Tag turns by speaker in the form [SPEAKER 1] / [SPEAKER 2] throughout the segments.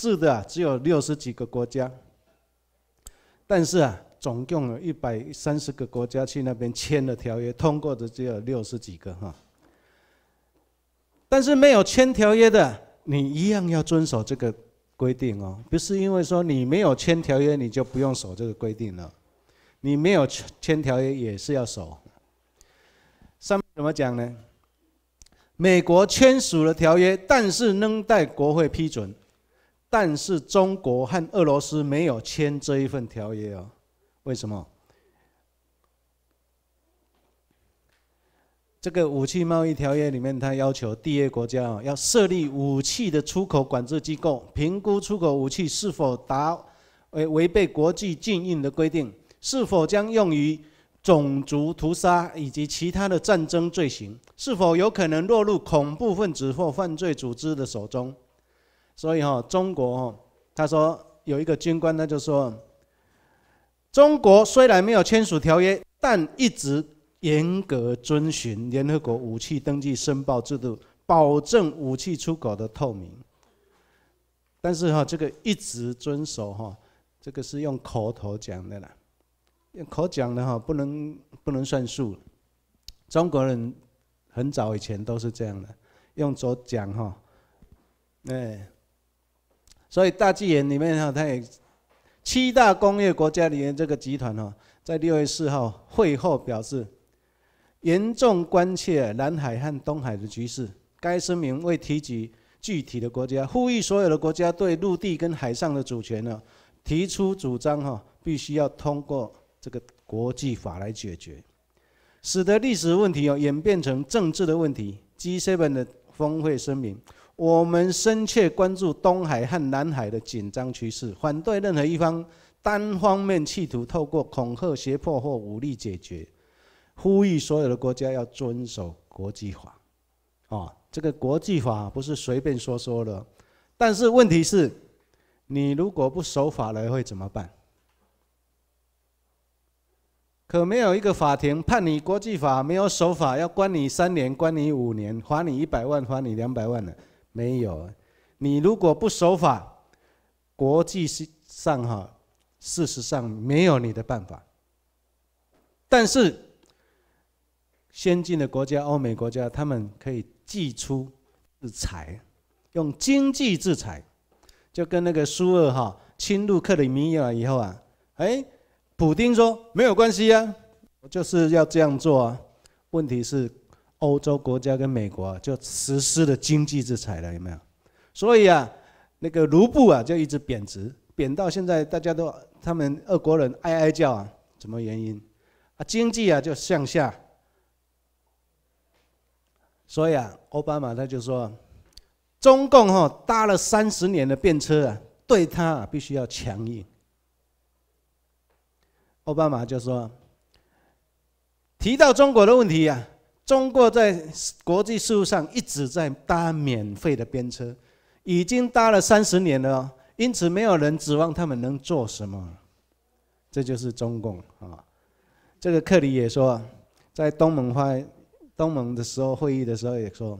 [SPEAKER 1] 是的，只有六十几个国家，但是啊，总共有一百三十个国家去那边签了条约，通过的只有六十几个哈。但是没有签条约的，你一样要遵守这个规定哦。不是因为说你没有签条约，你就不用守这个规定了，你没有签条约也是要守。上面怎么讲呢？美国签署了条约，但是仍待国会批准。但是中国和俄罗斯没有签这一份条约哦，为什么？这个武器贸易条约里面，它要求缔约国家哦要设立武器的出口管制机构，评估出口武器是否达违违背国际禁运的规定，是否将用于种族屠杀以及其他的战争罪行，是否有可能落入恐怖分子或犯罪组织的手中。所以哈，中国，他说有一个军官，他就说，中国虽然没有签署条约，但一直严格遵循联合国武器登记申报制度，保证武器出口的透明。但是哈，这个一直遵守哈，这个是用口头讲的啦，用口讲的哈，不能不能算数。中国人很早以前都是这样的，用嘴讲哈，哎。所以，大纪元里面哈，它也七大工业国家里面这个集团哈，在六月四号会后表示，严重关切南海和东海的局势。该声明未提及具体的国家，呼吁所有的国家对陆地跟海上的主权呢提出主张哈，必须要通过这个国际法来解决，使得历史问题哦演变成政治的问题。G7 的峰会声明。我们深切关注东海和南海的紧张局势，反对任何一方单方面企图透过恐吓、胁迫或武力解决，呼吁所有的国家要遵守国际法。哦，这个国际法不是随便说说的。但是问题是，你如果不守法了会怎么办？可没有一个法庭判你国际法没有守法，要关你三年、关你五年、罚你一百万、罚你两百万的。没有，你如果不守法，国际上哈，事实上没有你的办法。但是，先进的国家，欧美国家，他们可以祭出制裁，用经济制裁，就跟那个苏俄哈侵入克里米亚以后啊，哎，普京说没有关系啊，我就是要这样做啊，问题是。欧洲国家跟美国就实施了经济制裁了，有没有？所以啊，那个卢布啊就一直贬值，贬到现在大家都他们俄国人哀哀叫啊，什么原因？啊，经济啊就向下。所以啊，奥巴马他就说，中共哈搭了三十年的便车啊，对他必须要强硬。奥巴马就说，提到中国的问题呀。中国在国际事务上一直在搭免费的便车，已经搭了三十年了，因此没有人指望他们能做什么。这就是中共啊！这个克里也说，在东盟会东盟的时候会议的时候也说，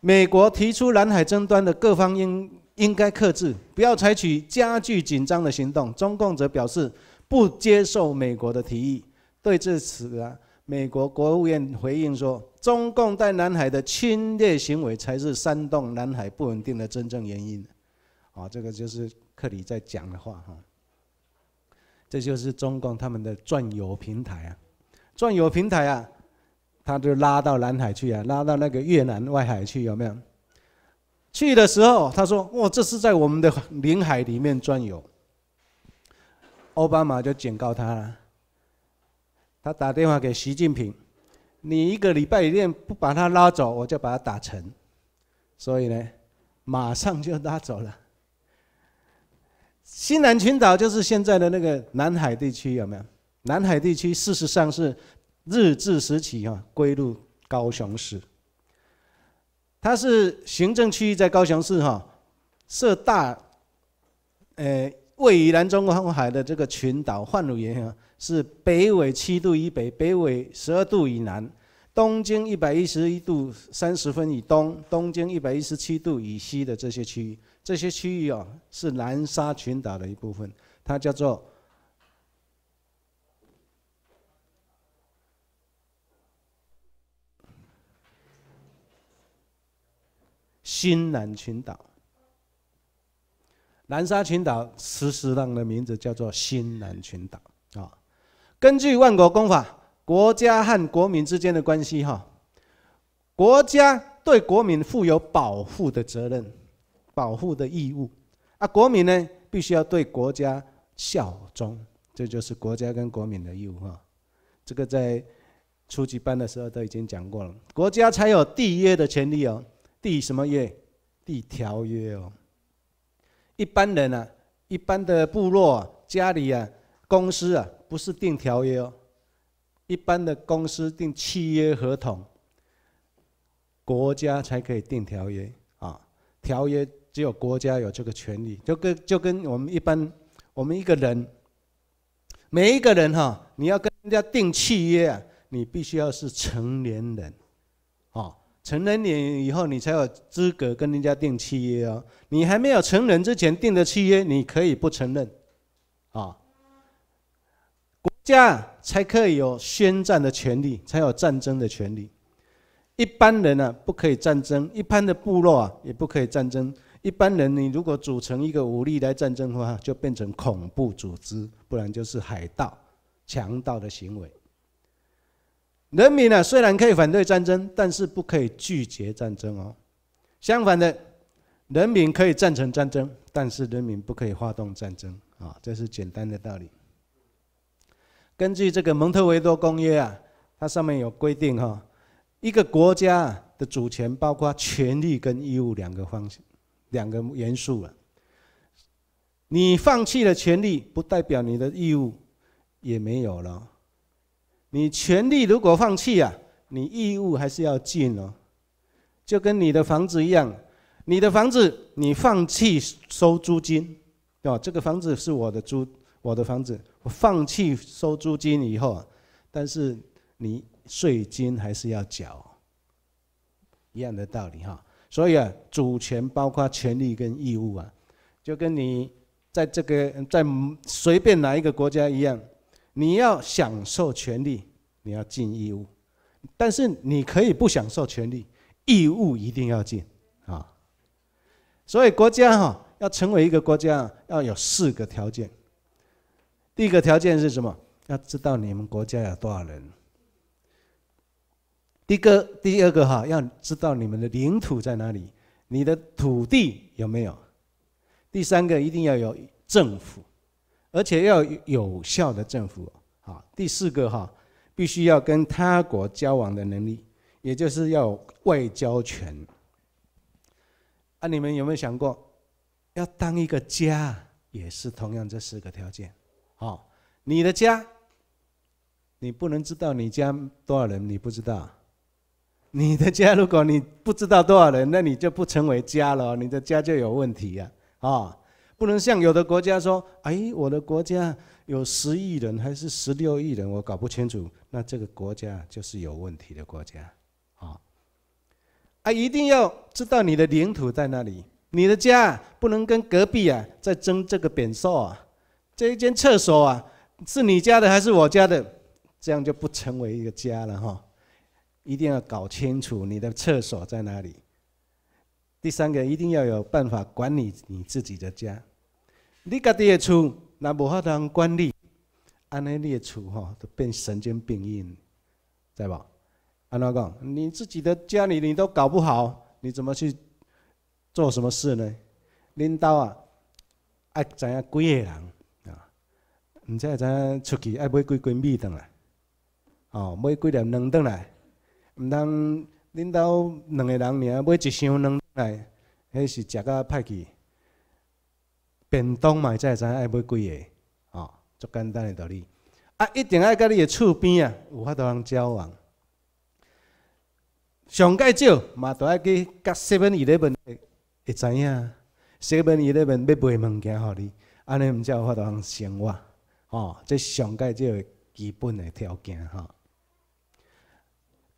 [SPEAKER 1] 美国提出南海争端的各方应应该克制，不要采取加剧紧张的行动。中共则表示不接受美国的提议。对这个美国国务院回应说：“中共在南海的侵略行为才是煽动南海不稳定的真正原因。”啊，这个就是克里在讲的话哈。这就是中共他们的转油平台啊，转油平台啊，他就拉到南海去啊，拉到那个越南外海去有没有？去的时候他说：“哇，这是在我们的领海里面转悠。”奥巴马就警告他了。他打电话给习近平：“你一个礼拜以内不把他拉走，我就把他打沉。”所以呢，马上就拉走了。西南群岛就是现在的那个南海地区，有没有？南海地区事实上是日治时期啊，归入高雄市。它是行政区域在高雄市哈，设大，呃，位于南中国海的这个群岛——范围岩哈。是北纬七度以北，北纬十二度以南，东经一百一十一度三十分以东，东经一百一十七度以西的这些区域，这些区域哦，是南沙群岛的一部分，它叫做新南群岛。南沙群岛实上的名字叫做新南群岛。根据万国公法，国家和国民之间的关系，哈，国家对国民负有保护的责任、保护的义务，啊，国民呢必须要对国家效忠，这就是国家跟国民的义务，哈，这个在初级班的时候都已经讲过了。国家才有缔约的权利哦，缔什么约？缔条约哦。一般人啊，一般的部落、啊、家里啊、公司啊。不是订条约哦，一般的公司订契约合同，国家才可以订条约啊。条约只有国家有这个权利，就跟就跟我们一般，我们一个人，每一个人哈，你要跟人家订契约，你必须要是成年人，啊，成年以后你才有资格跟人家订契约哦。你还没有成人之前订的契约，你可以不承认，啊。这样才可以有宣战的权利，才有战争的权利。一般人呢不可以战争，一般的部落啊也不可以战争。一般人，你如果组成一个武力来战争的话，就变成恐怖组织，不然就是海盗、强盗的行为。人民呢虽然可以反对战争，但是不可以拒绝战争哦。相反的，人民可以赞成战争，但是人民不可以发动战争啊。这是简单的道理。根据这个《蒙特维多公约》啊，它上面有规定哈，一个国家的主权包括权利跟义务两个方向、两个元素啊。你放弃了权利，不代表你的义务也没有了。你权利如果放弃啊，你义务还是要尽哦。就跟你的房子一样，你的房子你放弃收租金，哦，这个房子是我的租。我的房子，我放弃收租金以后，但是你税金还是要缴，一样的道理哈。所以啊，主权包括权利跟义务啊，就跟你在这个在随便哪一个国家一样，你要享受权利，你要尽义务，但是你可以不享受权利，义务一定要尽啊。所以国家哈，要成为一个国家，要有四个条件。第一个条件是什么？要知道你们国家有多少人。第一个、第二个哈，要知道你们的领土在哪里，你的土地有没有？第三个一定要有政府，而且要有效的政府。好，第四个哈，必须要跟他国交往的能力，也就是要外交权。啊，你们有没有想过，要当一个家也是同样这四个条件？哦，你的家，你不能知道你家多少人，你不知道。你的家，如果你不知道多少人，那你就不成为家了，你的家就有问题呀！啊，不能像有的国家说，哎，我的国家有十亿人还是十六亿人，我搞不清楚，那这个国家就是有问题的国家。啊，啊，一定要知道你的领土在哪里，你的家不能跟隔壁啊在争这个扁兽啊。这一间厕所啊，是你家的还是我家的？这样就不成为一个家了哈！一定要搞清楚你的厕所在哪里。第三个，一定要有办法管理你自己的家。你家的厝，那无法当管理，安尼的厝哈，都变神经病印，在不？安怎讲，你自己的家里你都搞不好，你怎么去做什么事呢？领导啊，爱怎样几个人？毋知会影出去？爱买几斤米倒来？哦，买几粒卵倒来？毋通恁兜两个人名买一箱卵倒来？迄是食甲歹去。便当嘛，会知影爱买几个？哦，足简单的道理。啊，一定爱甲你诶厝边啊有法度通交往。上介少嘛都爱去甲西门伊咧面会会知影，西门伊咧面要卖物件互你，安尼毋才有法度通生活。哦，即上个即个基本的条件哈。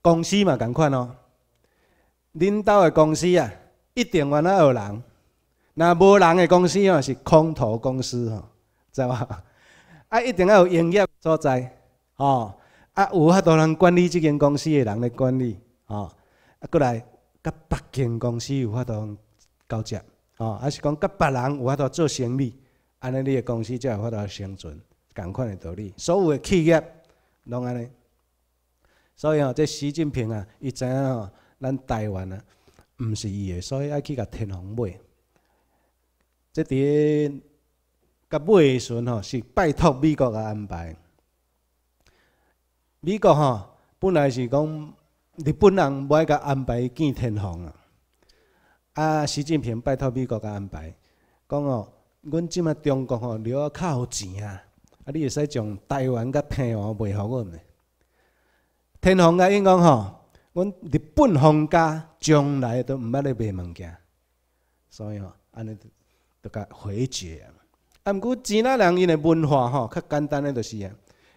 [SPEAKER 1] 公司嘛同款哦，领导的公司啊，一定原来有人。那无人的公司哦，是空头公司哦，知无啊，一定要有营业所在哦，啊，有法度通管理即间公司的人来管理哦。啊，过来甲别间公司有法度交接哦，还是讲甲别人有法度做生意，安尼你的公司才有法度生存。同款的道理，所有的企业拢安尼。所以吼，即习近平啊，伊知影吼，咱台湾啊，毋是伊的，所以爱去甲天皇买。即个甲买的时阵吼，是拜托美国个安排。美国吼，本来是讲日本人爱个安排见天皇啊。啊，习近平拜托美国个安排，讲哦，阮即马中国吼，了较有钱啊。啊！你会使从台湾甲台湾卖互阮咪？天皇甲因讲吼，阮日本皇家将来都毋捌咧卖物件，所以吼，安尼就甲回绝啊。毋过吉那人因个文化吼，较简单个就是啊，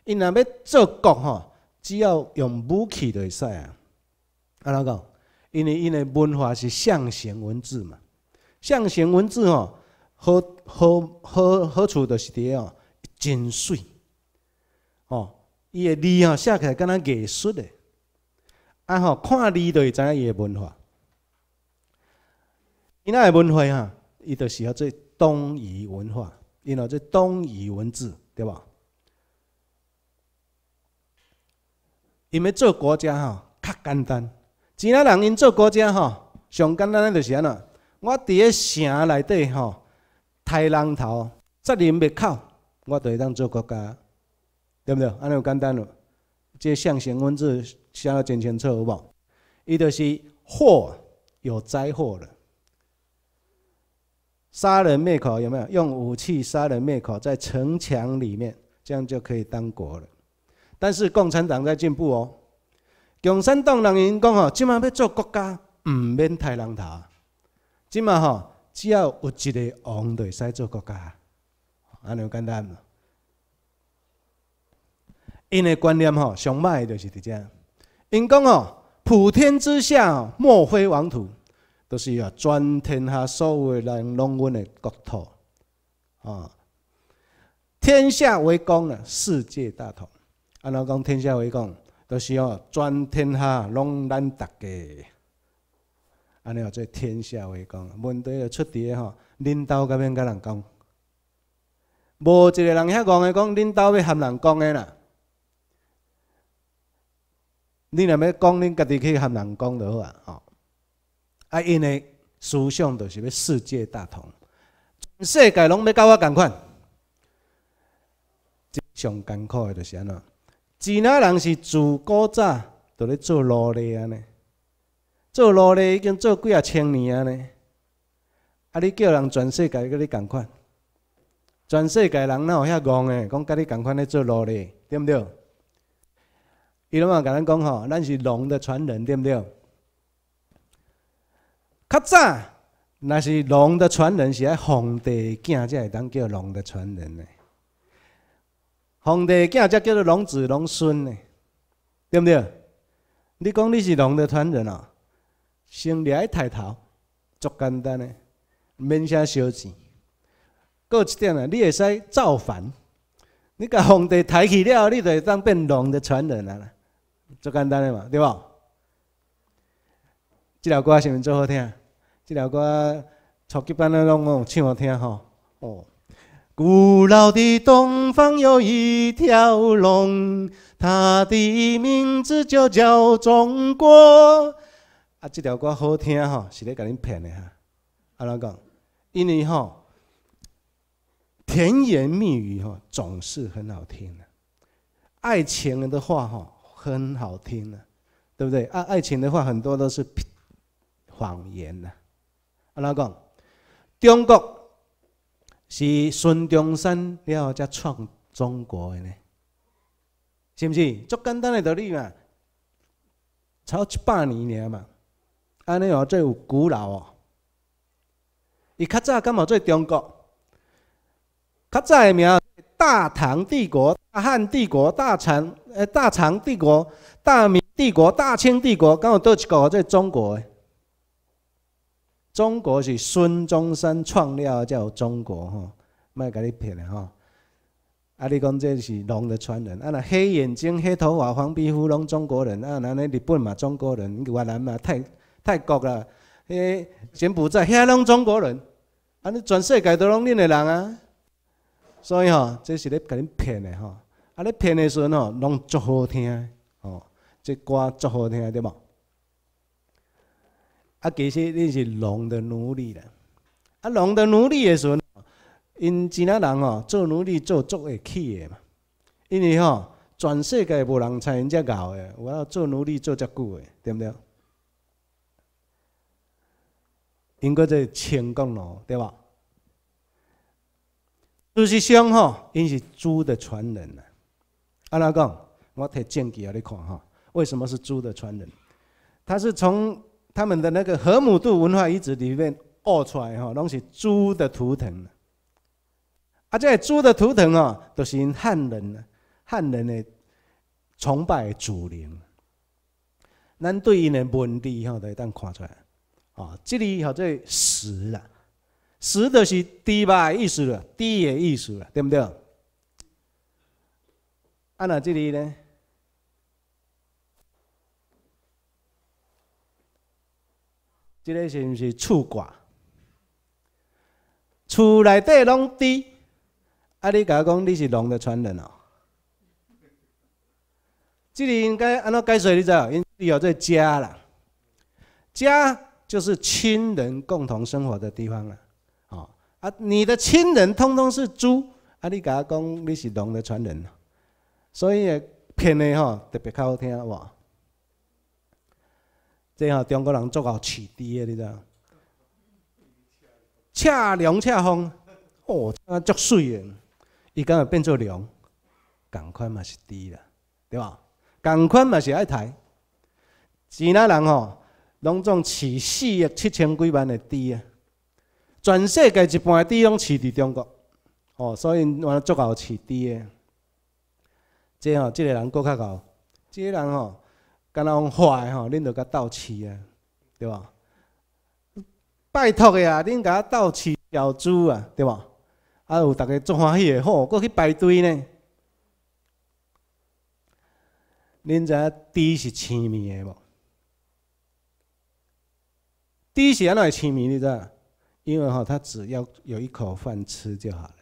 [SPEAKER 1] 因若欲做国吼，只要用武器就会使啊。安怎讲？因为因个文化是象形文字嘛。象形文字吼，好好好好处就是伫个。真水哦！伊个字吼写起来敢若艺术的，啊吼看字就会知影伊个文化。伊那个文化哈，伊就是要做东夷文化，因为做东夷文字对吧？因为做国家吼，较简单。其他人因做国家吼，上简单就是安那。我伫个城内底吼，抬人头，占领入口。我就会当做国家，对不对？安尼又简单了。这象形文字写得真清楚，好无？伊就是祸，有灾祸了。杀人灭口有没有？用武器杀人灭口，在城墙里面，这样就可以当国了。但是共产党在进步哦。共产党人讲哦，今嘛要做国家，毋免太人头。今嘛吼，只要有一个皇帝，使做国家。安尼简单。因的观念吼，上歹就是伫遮。因讲吼，普天之下莫非王土，都是要专天下所有人拢阮的国土。啊，天下为公啊，世界大同。安怎讲天下为公，都是要专天下拢咱大家。安尼话做天下为公，问题就出伫个吼，领导甲边个人讲。无一个人遐戆的讲恁兜要含人讲的啦。你若要讲恁家己去含人讲就好啊！哦，啊，因诶思想就是要世界大同，全世界拢要甲我共款。最上艰苦的著是安怎？几哪人是自古早著咧做奴隶安尼，做奴隶已经做几啊千年安尼，啊！你叫人全世界甲你共款？全世界人哪有遐戆诶？讲甲你共款咧做奴隶，对毋对？伊拢嘛甲咱讲吼，咱是龙的传人，对毋对？较早若是龙的传人是咧皇帝囝才会当叫龙的传人呢，皇帝囝才叫做龙子龙孙呢，对毋对？你讲你是龙的传人哦，先立起抬头，足简单诶，免啥烧钱。个一点啊，你会使造反，你把皇帝抬起来了，你就会当变龙的传人啦，最简单的嘛，对无？这条歌是是最好听，这条歌超级版的拢龙唱好听吼。哦，古老的东方有一条龙，它的名字就叫中国。啊，这条歌好听吼，是咧甲恁骗的哈。安怎讲？因为吼。甜言蜜语哈，总是很好听的。爱情的话哈，很好听的，对不对？爱爱情的话，很多都是谎言的。阿拉讲，中国是孙中山廖才创中国的呢，是不是？足简单的道理嘛，超七百年了嘛，安尼哦，最有古老哦。伊较早干吗？做中国？较早没名大唐帝国、大汉帝国、大唐、大唐帝国、大明帝国、大清帝国。刚好都去过，在中国。中国是孙中山创立，叫中国吼，卖给你骗了哈。啊，你讲这是龙的传人。啊，那黑眼睛、黑头发、黄皮肤，拢中国人。啊，那那日本嘛中国人，越南嘛泰泰国啦，柬埔寨遐拢中国人。啊，你全世界都拢恁的人啊。所以吼，这是咧甲恁骗的吼。啊，恁骗的时阵吼，拢足好听吼，这歌足好听，对无？啊，其实你是农的奴隶啦。啊，农的奴隶的时阵，因即那人吼做奴隶做足会起的嘛。因为吼，全世界无人像因遮搞的，我要做奴隶做遮久的，对毋对？因个这钱讲喏，对无？朱熹兄哈，因是朱的传人呐。阿拉讲，我提证据阿你看哈，为什么是朱的传人？他是从他们的那个河姆渡文化遗址里面挖出来哈，拢是朱的图腾。啊，这朱的图腾啊，都是因汉人呐，汉人的崇拜祖灵。咱对应的文字都就当看出来。啊，这里这像石。啊。“时”就是“低”吧，意思啦，“低”的意思啦，对不对？啊，那这里呢？这个是毋是“厝挂？厝内底拢低。啊，你讲讲你是龙的传人哦。这里应该按照解释？你知？有只“家”啦，“家”就是亲人共同生活的地方啦。啊！你的亲人通通是猪，啊！你甲他讲你是龙的传人，所以骗的吼特别较好听，哇！真吼中国人做够取低的，你知道？恰龙恰风，哦，啊，足水的，伊敢会变做龙，共款嘛是低啦，对吧？共款嘛是一台，几那人吼，拢总饲四亿七千几万的猪啊！全世界一半的猪拢饲伫中国，哦，所以我们足够饲猪的。这哦，这个人够较靠。这个人哦，敢若用坏的吼，恁着甲斗饲啊，对吧？拜托的啊，恁甲斗饲小猪啊，对吧？啊，有逐个做欢喜的好，搁去排队呢。恁知影猪是青面的无？猪是安哪来亲密的影。因为哈，他只要有一口饭吃就好了。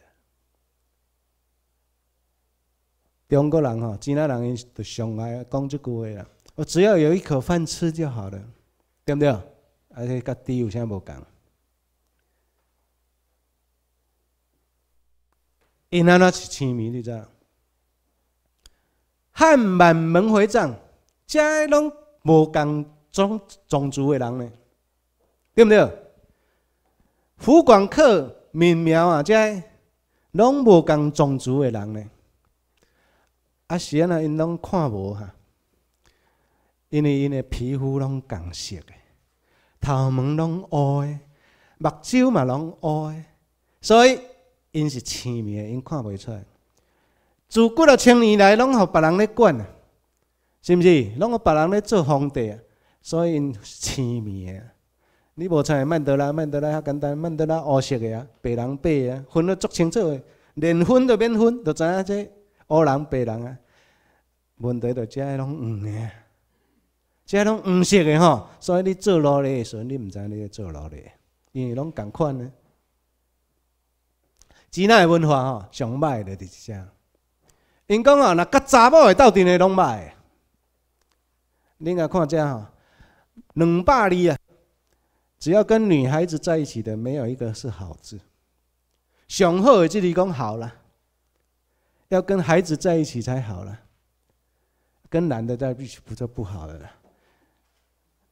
[SPEAKER 1] 中国人哈，其他人因都上讲工句话啦。我只要有一口饭吃就好了，对不对？而且跟低有钱无共。因安那是平民，你知道？汉满门回藏，遮拢无共种种族的人呢，对不对？福广客、面苗啊，这拢无共种族的人呢。啊是安尼因拢看无哈，因为因的皮肤拢共色的，头毛拢乌的，目睭嘛拢乌的，所以因是痴迷的，因看袂出来。自古了千年来，拢让别人咧管，啊，是毋是？拢让别人咧做皇帝，啊，所以因痴迷的。你无猜曼德拉，曼德拉较简单，曼德拉乌色个啊，白人白啊，分得足清楚个，连分都免分，都知影这乌人白人啊。问题在遮拢黄嘅，遮拢黄色个吼，所以你做落来，时以你毋知影你做落来，因为拢共款个。只那文化吼上歹的就是啥？因讲吼，若甲查某个斗阵个拢歹。你啊看遮吼，两百字啊。只要跟女孩子在一起的，没有一个是好字。雄厚，这里讲好了，要跟孩子在一起才好了。跟男的在一起不就不好了了？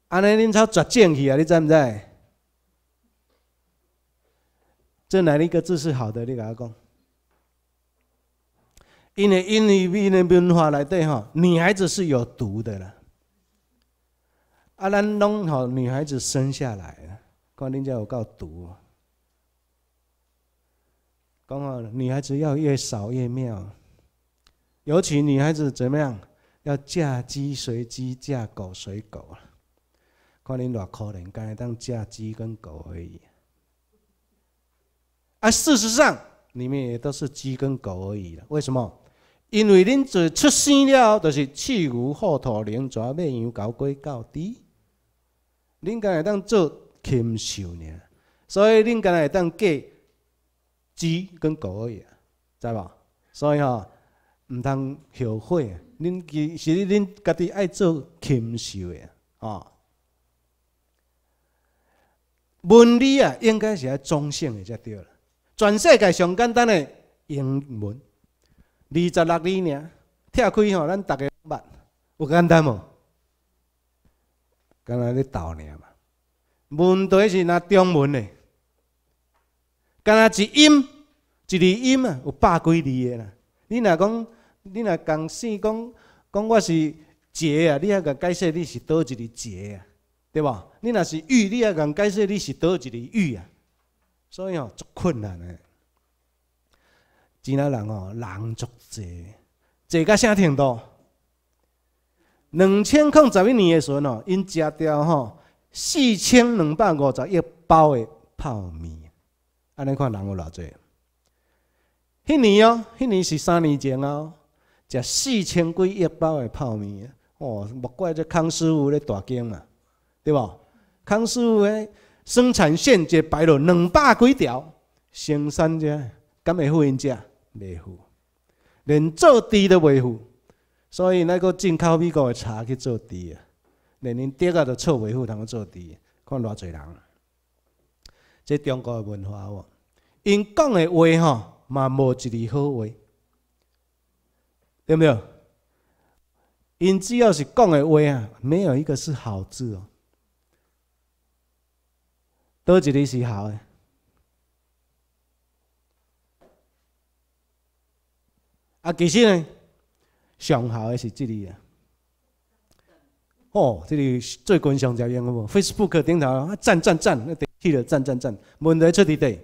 [SPEAKER 1] 安尼恁超绝贱去啊！你在不在？这哪一个字是好的？你讲阿公？因为因为闽南文化来对吼，女孩子是有毒的了。啊！咱拢好，女孩子生下来，看恁家有够毒。讲吼，女孩子要越少越妙。尤其女孩子怎么样，要嫁鸡随鸡，嫁狗随狗啊！看恁偌可怜，甘才当嫁鸡跟狗而已。啊，事实上，里面也都是鸡跟狗而已了。为什么？因为恁自出生了，就是饲牛、放土龙、抓马羊、狗鸡、狗猪。恁敢会当做禽兽呢，所以恁敢会当嫁鸡跟狗而已，知无？所以吼，毋通后悔。恁其实恁家己爱做禽兽的哦。文字啊，应该是爱中性的才对啦。全世界上简单的英文，二十六字尔，拆开吼，咱逐个捌，有简单无？敢若咧斗尔嘛？问题是若中文嘞，敢若一音一字音啊，有百几字的啦。你若讲，你若共姓讲，讲我是杰啊，你要共解释你是倒一字杰啊，对吧？你若是玉，你要共解释你是倒一字玉啊。所以哦，足困难个。真下人哦，人足济，济到啥程度？两千零十一年的时阵哦，因食掉吼四千两百五十一包的泡面，安尼看人有偌济。迄年哦，迄年是三年前哦，食四千几一包的泡面，哦，莫怪这康师傅咧大惊嘛，对无？康师傅咧生产线就摆了两百几条，生产者敢会付因者？袂付，连做猪都袂付。所以那个进口美国的茶去做茶啊，连恁爹啊都凑不付，通去做茶。看偌侪人，这中国的文化哦，因讲的话吼，嘛无一厘好话，对不对？因只要是讲的话啊，没有一个是好字哦。多一厘是好的。啊，其实呢？上好的是这里啊？哦，这里最近上热用个无？Facebook 顶头啊，赞赞赞，那得去了赞赞赞，问题出伫底，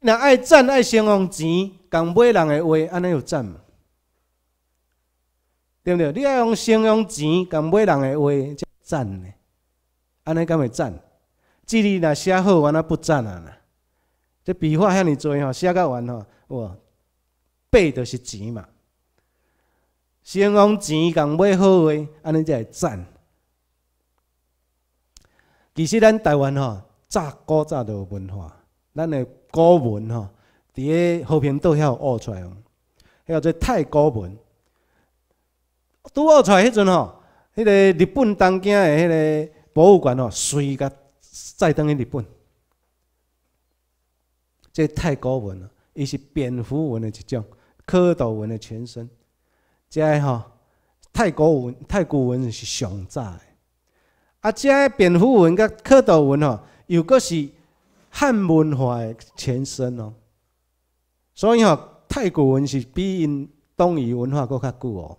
[SPEAKER 1] 若爱赞爱先用钱，共买人的话安尼又赞嘛？对毋对？你爱用先用钱共买人的话才赞呢？安尼敢会赞？这里若写好安那不赞啊？这笔画遐尔多吼，写甲完吼，哇，笔就是钱嘛。先用钱共买好个，安尼才会赞。其实咱台湾吼，早古早就有文化，咱的古文吼，伫咧和平岛遐学出来哦，叫做这太古文。拄学出来迄阵吼，迄个日本东京的迄个博物馆吼，随甲再登去日本。这太古文了，伊是蝙蝠文的一种，蝌蚪文的前身。即个吼，太古文太古文是上早的，啊，即个蝙蝠文甲蝌蚪文吼，又搁是汉文化的前身哦。所以吼，太古文是比因东夷文化搁较久哦。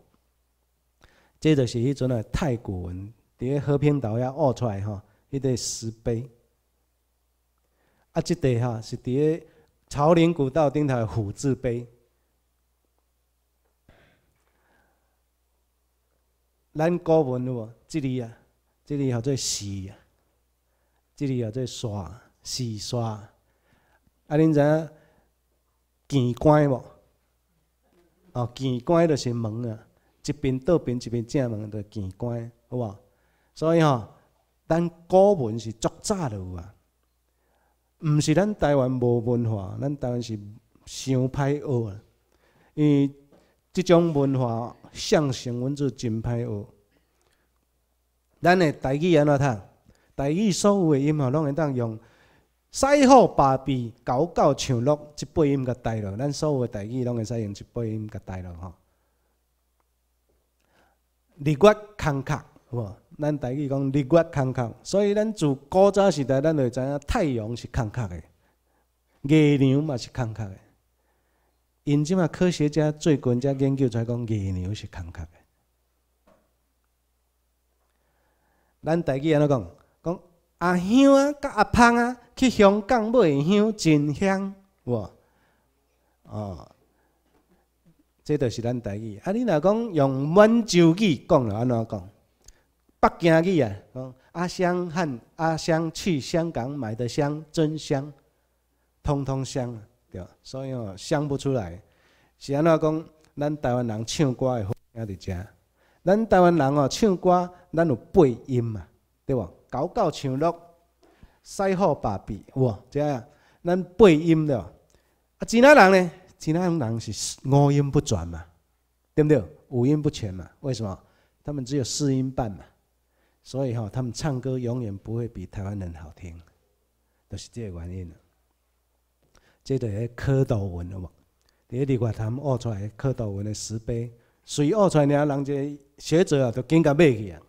[SPEAKER 1] 即就是迄阵的太古文，伫个和平岛遐挖出来哈，一个石碑。啊，即块吼是伫个朝连古道顶头的虎字碑。咱古文有无？这里啊，这里叫做洗啊，这里叫做刷洗刷。啊，恁知影见官无？哦，见官就是门啊，一边倒边一边正门就见官，好无？所以吼，咱古文是作早的有啊，毋是咱台湾无文化，咱台湾是伤歹学啊，因为即种文化。象形文字真歹学，咱的台语安怎读？台语所有的音符拢会当用，塞号、八鼻、九九像落，一八音个带落。咱所有的台语拢会使用一音个带落吼。日月康克，无？咱台语讲日月康克，所以咱自古早时代，咱就知影太阳是康克的，月亮嘛是康克的。因即马科学家最近才研究出讲，热牛是康的。咱大吉安怎讲？讲阿香啊，甲阿芳啊，去香港买香，真香哇！哦，这是咱大啊，你若讲用满洲语讲，安怎讲？北京语啊，讲阿香阿香去香港买的香真香，通通香。对，所以哦，想不出来，是安怎讲？咱台湾人唱歌的好听在遮，咱台湾人哦，唱歌咱有背音嘛，对无？高高唱落，西好八鼻，哇，这样。咱背音对，啊，其他人呢？其他人是五音不全嘛，对不对？五音不全嘛，为什么？他们只有四音半嘛，所以哦，他们唱歌永远不会比台湾人好听，都是这原因。即着遐蝌蚪文有无？第一，另外他们挖出来蝌蚪文的石碑，随挖出来，尔人这学者啊，都更加买去啊。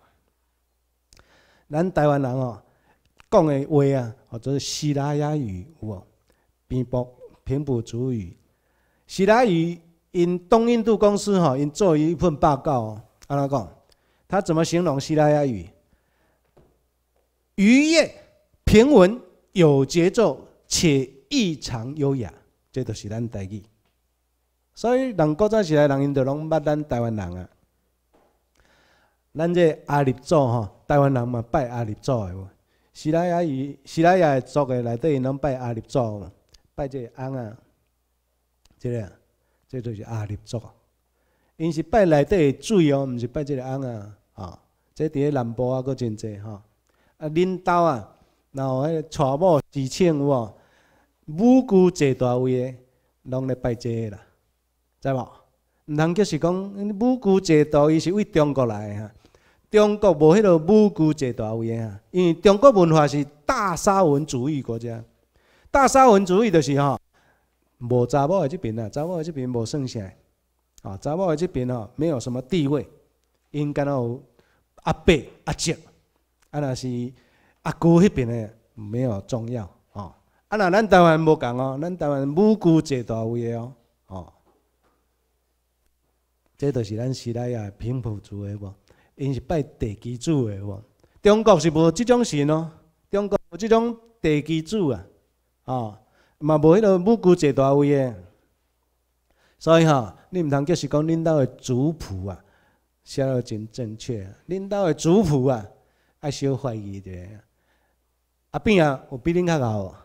[SPEAKER 1] 咱台湾人哦，讲的话啊，或者是喜拉雅语有无？平埔平埔族语。希腊语因东印度公司哈因做一份报告，安怎讲？他怎么形容希腊雅语？愉悦、平稳、有节奏且。异常优雅，这都是咱台语。所以人古早时代人因就拢捌咱台湾人啊。咱这阿立祖吼，台湾人嘛拜阿立祖无西拉雅语，西拉雅族个内底因拢拜阿立祖嘛，拜即个翁啊，即个，即就是阿立祖。因是拜内底水哦，毋是拜即个翁啊。啊，即伫咧南部啊，阁真济吼。啊，恁兜啊，然后迄个娶某、支亲有无？母古坐大位的，拢咧拜祭啦，知无？人就是讲，母古坐大位是为中国来的吓。中国无迄啰母古坐大位的吓，因为中国文化是大沙文主义国家。大沙文主义就是吼，无查某的即边啊，查某的即边无算啥，啊，查某的即边吼没有什么地位，因敢若有阿伯、阿叔，啊若是阿姑迄边嘅没有重要。啊！那咱台湾无共哦，咱台湾母舅坐大位的哦，哦，这都是咱时代啊平埔族的无，因是拜地基主的无。中国是无即种神哦，中国无即种地基主啊，哦，嘛无迄个母舅坐大位的，所以吼，你毋通叫是讲恁兜的族谱啊，写得真正确，恁兜的族谱啊，爱小怀疑的。啊，变啊，有比恁较好。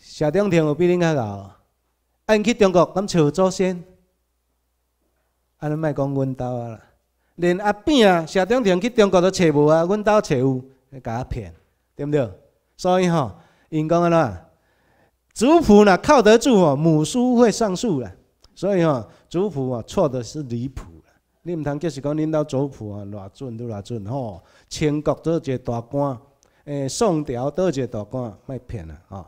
[SPEAKER 1] 社长庭有比恁较老，按去中国敢找祖先，安尼莫讲阮兜啊，啦，连阿变啊，社长庭去中国都找无啊，阮兜找有，佮伊骗，对毋对？所以吼，因讲个啦，主谱若靠得住哦？母书会上诉啦。所以吼，主谱啊错的是离谱啦。你毋通皆是讲恁兜主谱啊，偌准都偌准吼？清国倒一个大官，诶，宋朝倒一个大官，莫骗啦，吼！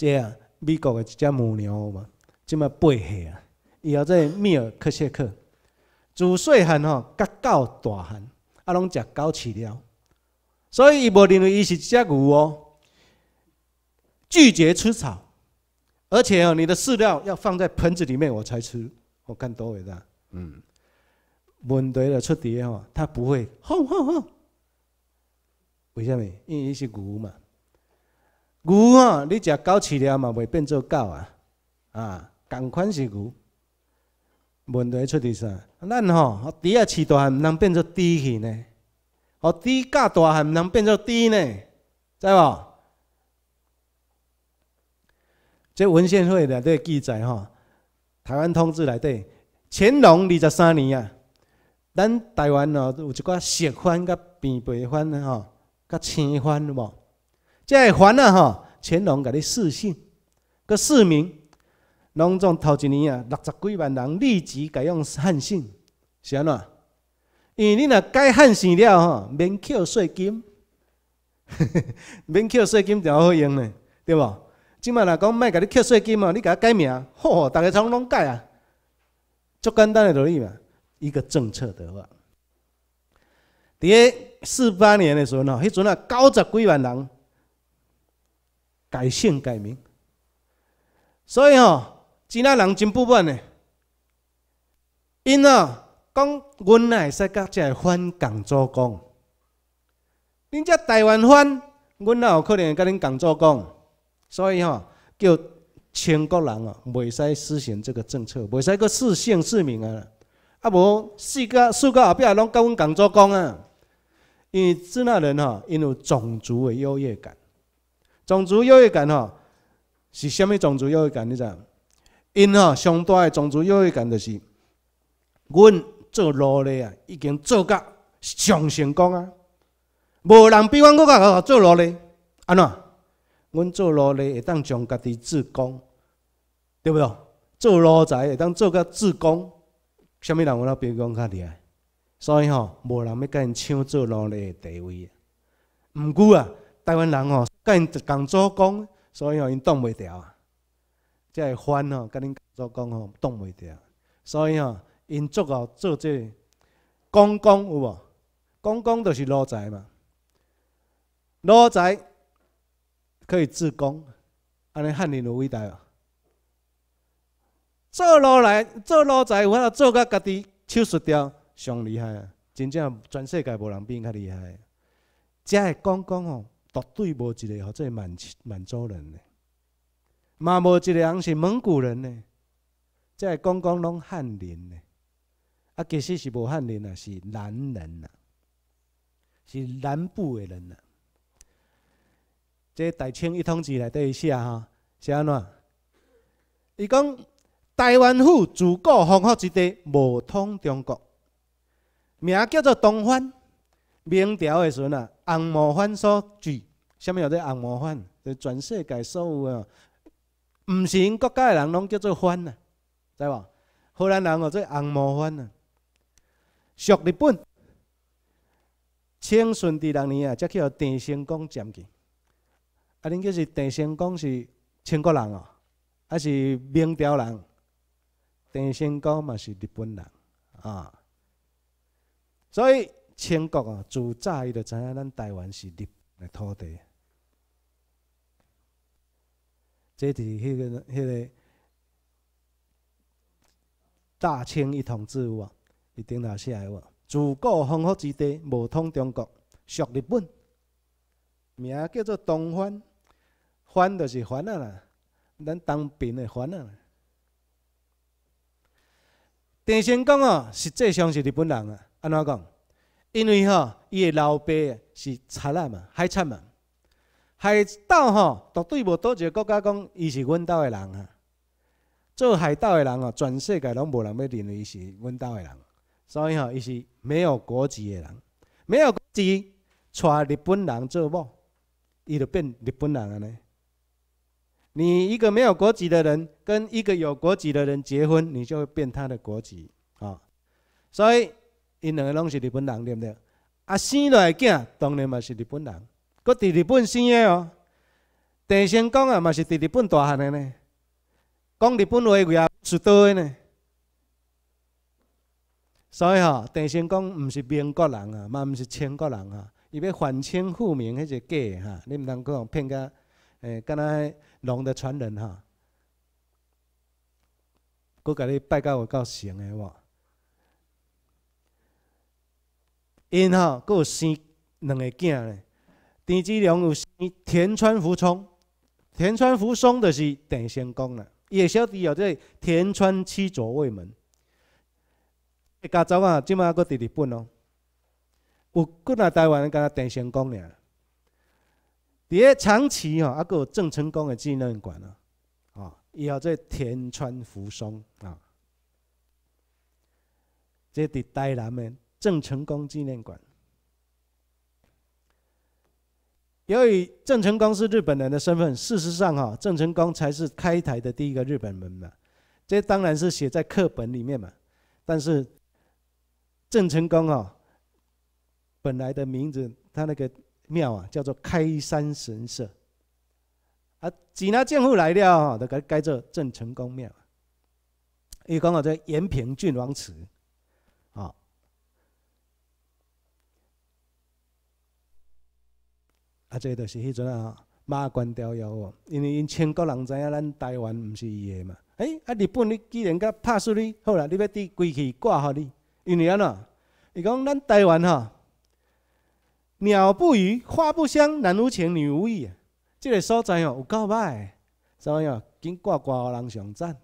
[SPEAKER 1] 即啊，美国的一只母牛嘛，即嘛八岁啊，伊在密尔克谢克，自细汉吼，甲到大汉，啊拢食狗饲料，所以伊无认为伊是一只牛哦，拒绝吃草，而且哦，你的饲料要放在盆子里面我才吃，我看多伟大，嗯，闻到了吃蝶吼，它不会，吼吼吼，为什么？因为伊是牛嘛。牛啊，你食狗饲了嘛，袂变做狗啊？啊，同款是牛。问题出在啥？咱吼猪啊，饲大汉，毋通变做猪去呢？哦，猪加大汉，毋通变做猪呢？知无？这文献会里底记载吼，台湾通志里底，乾隆二十三年啊，咱台湾哦，有一寡石番、甲平埔番吼，甲青番无？再还了哈，乾隆给你赐姓，个赐名，农庄头一年啊，六十几万人立即改用汉姓，是安怎？因为你若改汉姓了哈，免扣税金，免扣税金就好用嘞，对无？即马若讲卖给你扣税金嘛，你给他改名，吼，大家统统改啊，足简单个道理嘛，一个政策对伐？伫个四八年的时候呢，迄阵啊，九十几万人。改姓改名，所以吼，支那人真不满呢。因啊讲，阮哪会使甲只反共做工？恁遮台湾反，阮哪有可能会甲恁共做工？所以吼，叫全国人啊，袂使施行这个政策，袂使阁四姓四民啊，啊无四个四个后壁拢甲阮共做工啊，因为支那人吼，因有种族的优越感。种族优越感吼，是虾物种族优越感你呢？只因吼上大的种族优越感就是，阮做奴隶啊，已经做到上成功啊，无人比阮更加做奴隶。安怎？阮做奴隶会当将家己自工，对不对？做奴才会当做到自工，虾物人有哪比阮较厉害？所以吼，无人要甲因抢做奴隶的地位。毋过啊。台湾人哦，跟一工作工，所以哦，因挡袂牢啊，即会翻哦，跟人合作工哦，挡袂牢。所以哦，因做哦做这公公有无？公公就是奴才嘛，奴才可以自公，安尼汉人有伟大哦。做奴来做奴才，有法做甲家己手术条上厉害啊！真正全世界无人比较厉害。遮系公公哦。绝对无一个吼，即满满洲人呢，嘛无一个人是蒙古人呢，即讲讲拢汉人呢，啊，其实是无汉人啊，是南人啊，是南部的人呐。即大清一统志内底写哈，是安怎？伊讲台湾府自古丰富之地，无通中国，名叫做东方。明朝的时阵啊，红毛番所聚。虾物叫做红毛番？就全世界所有，唔是因国家的人，拢叫做番啊，知无？荷兰人叫做红毛番啊。属日本，清顺治六年啊，才去互郑成功占据。啊，恁就是郑成功是清国人哦，还是明朝人？郑成功嘛是日本人啊，所以。清国啊，自早伊就知影咱台湾是日的土地。即是迄个、迄个大清一统之物，伊顶头写个话：自古丰富之地，无通中国属日本，名叫做东藩。藩就是藩啊啦，咱当兵的藩啊啦。郑成功啊，实际上是日本人啊，安怎讲？因为哈，伊个老爸是贼嘛，海贼嘛，海盗吼绝对无多一个国家讲伊是阮岛的人啊。做海盗的人啊，全世界拢无人要认为伊是阮岛的人，所以吼伊是没有国籍的人，没有国籍，娶日本人做某，伊就变日本人了呢。你一个没有国籍的人跟一个有国籍的人结婚，你就会变他的国籍啊，所以。因两个拢是日本人，对不对？啊，生落来囝当然嘛是日本人，佮伫日本生的哦。郑成功啊，嘛是伫日本大汉的呢，讲日本话，话是多的呢。所以吼，郑成功毋是明国人啊，嘛毋是清国人啊，伊要反清复明，迄是假的哈。你通能讲骗个，诶，敢若龙的传人哈。佮甲你拜教有够神的哇！因吼，佫有生两个囝咧。田志良有生田川福松，田川福松就是郑成功啦。伊个小弟有即田川七左卫门。一家族啊，即马佫伫日本咯。有佫来台湾，敢若郑成功俩。第二长旗吼，啊，佫有郑成功个纪念馆啊。哦，伊后在田川福松啊，即伫台南面。郑成功纪念馆。由于郑成功是日本人的身份，事实上哈，郑成功才是开台的第一个日本人嘛，这当然是写在课本里面嘛。但是郑成功啊，本来的名字，他那个庙啊，叫做开山神社，啊，几拿建户来了，都改改做郑成功庙了。又刚好延平郡王祠。啊，这个就是迄阵啊，马关条约哦，因为因千国人知影咱台湾毋是伊的嘛。哎，啊日本，你既然甲拍输你，好啦，你要滴归去挂好你，因为安怎？伊讲咱台湾哈，鸟不语，花不香，男无情，女无义，即个所在哦有够歹，所以样？紧挂挂人上战。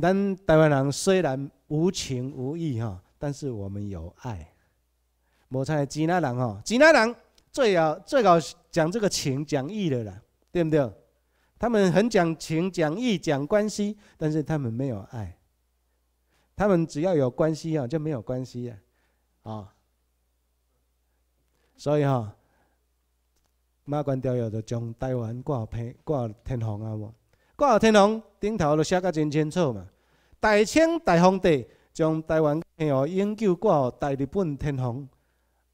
[SPEAKER 1] 咱台湾人虽然无情无义哈，但是我们有爱。无采济南人吼，济南人最后最后讲这个情讲义的啦，对不对？他们很讲情讲义讲关系，但是他们没有爱。他们只要有关系啊，就没有关系啊。啊，所以哈，马关条约就将台湾挂天挂天皇啊，无挂天皇顶头就写个真清楚嘛。大清大皇帝将台湾哦永久挂大日本天皇。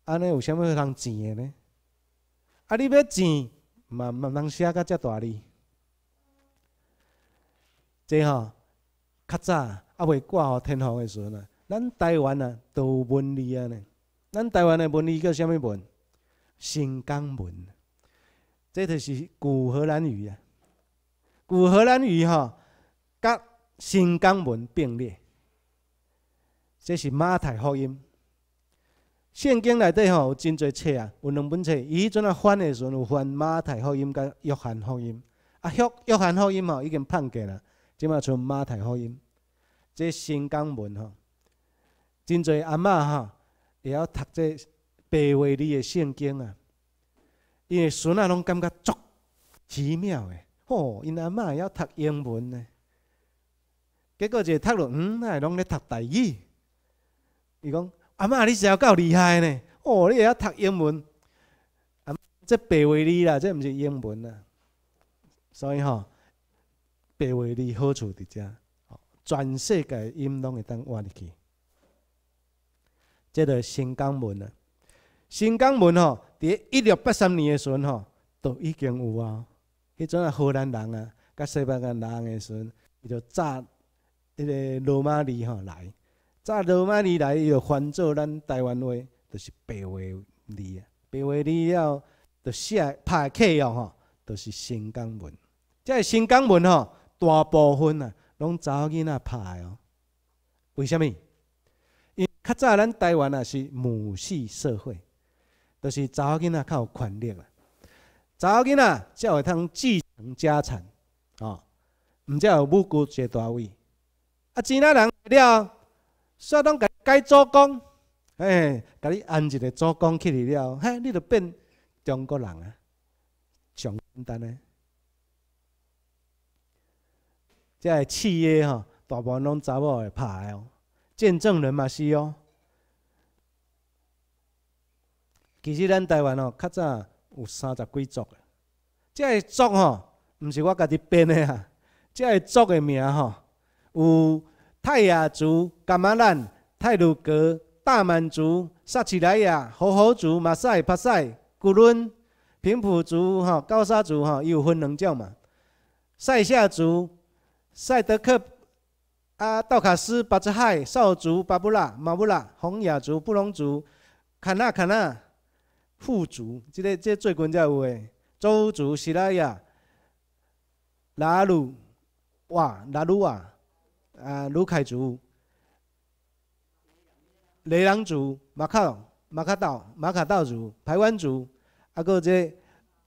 [SPEAKER 1] 安尼有啥物通争的呢？啊！你要争，嘛，嘛通写到遮大字。即吼较早啊，未挂号天皇的时阵啊，咱台湾啊，都有文字啊呢。咱台湾的文，字叫啥物文？新港文。即就是古荷兰语啊。古荷兰语吼，甲新港文并列。这是马太福音。圣经内底吼有真侪册啊，有两本册。伊迄阵啊翻的时阵有翻马太福音甲约翰福音，啊约约翰福音吼已经放过啦，即嘛剩马太福音。即新讲文吼，真侪阿嬷吼会晓读这白话字的圣经啊，因为孙仔拢感觉足奇妙的，吼因阿嬷会晓读英文呢。结果就读落嗯，阿拢咧读大语，伊讲。阿妈，你是要够厉害呢？哦，你也要读英文？啊，这白话字啦，这毋是英文啊。所以吼，白话字好处伫遮，全世界音拢会当换入去。这个新疆文啊，新疆文吼，在一六八三年的时阵吼，都已经有啊。迄阵啊，荷兰人啊，甲西班牙人的时候，伊就炸迄个罗马尼吼来。早罗卖年来，伊就翻做咱台湾话，就是白话字啊。白话字了，就写拍起哦，吼，就是新疆文。即个新疆文吼，大部分啊，拢查某囡仔拍的哦。为什么？因较早咱台湾啊是母系社会，就是查某囡仔有权力啦。查某囡仔才会通继承家产啊，唔才有母国些大位。啊，其他人了。所以，拢改改祖公，哎，甲你按一个祖公起你了后，嘿，你就变中国人啊，上简单嘞。个契约吼，大部分拢查某会拍哦。见证人嘛是哦。其实咱台湾哦，较早有三十几族的。个族吼，毋是我家己编的啊。个族的名吼，有。泰雅族、噶玛兰、泰鲁格、大满族、萨奇莱雅、豪豪族、马赛、帕赛、古伦、平埔族、哈高沙族、哈又分两种嘛。塞夏族、塞德克、阿道卡斯、巴兹海、邵族、巴布拉、马布拉、红雅族、布隆族、卡纳卡纳、富族，这个这最近才有的。邹族、西拉雅、拉鲁哇、拉鲁哇。啊，卢凯族、雷朗族、马卡马卡岛、马卡岛族、台湾族，啊，个即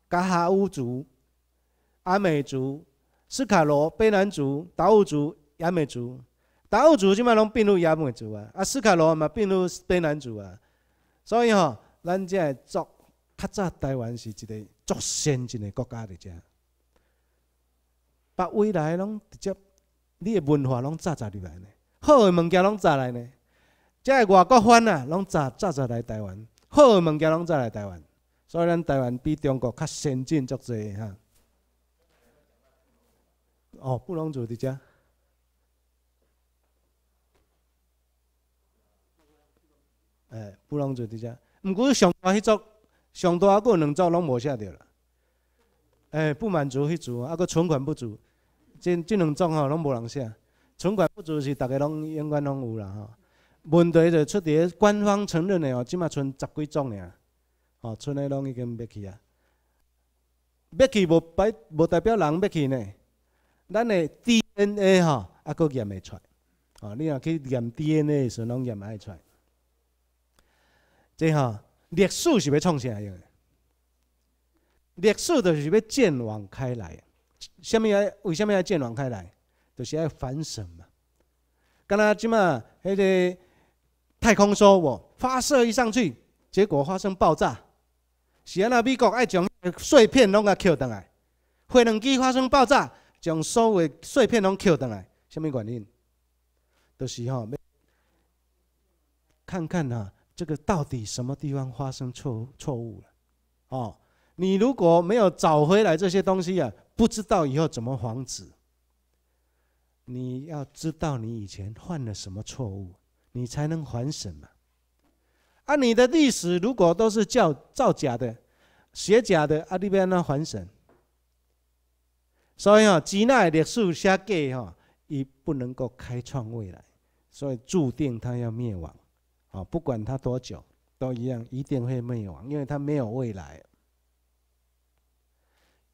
[SPEAKER 1] 加哈乌族、阿美族、斯卡罗、卑南族、达乌族、雅美族、达乌族即嘛拢并入雅美族啊，啊，斯卡罗嘛并入卑南族啊，所以吼，咱即个族较早台湾是一个作先进的国家伫遮，把未来拢直接。你的文化拢咋咋入来呢？好的物件拢咋来呢？即外国番啊，拢咋咋咋来台湾？好的物件拢咋来台湾？所以咱台湾比中国较先进足济哈。哦，布隆族伫遮。哎，布隆族伫遮。毋过上大迄组，上大阿有两组拢无写着了。哎，不满足迄组啊，个存款不足。这这两种吼，拢无人写。存款不足是逐个拢永远拢有啦吼。问题就出在官方承认的吼，即嘛剩十几种尔，吼剩的拢已经灭去啊。灭去无白，无代表人灭去呢。咱的 DNA 吼，阿佫验会出。吼，你若去验 DNA 阵拢验会出。即吼，历史是要创新的。历史就是要见网开来。什么要？为什么要建网开来？就是要反审嘛。刚才今嘛，迄个太空梭我发射一上去，结果发生爆炸，是安那美国爱将碎片拢个捡倒来。飞两机发生爆炸，将所有碎片拢捡倒来，什么原因？就是哦，看看啊，这个到底什么地方发生错错误了？哦，你如果没有找回来这些东西啊，不知道以后怎么防止。你要知道你以前犯了什么错误，你才能还什么。啊，你的历史如果都是叫造假的、写假的，阿那边那还什？所以哈，吉那历史写假哈，已不能够开创未来，所以注定他要灭亡。啊，不管他多久，都一样，一定会灭亡，因为他没有未来。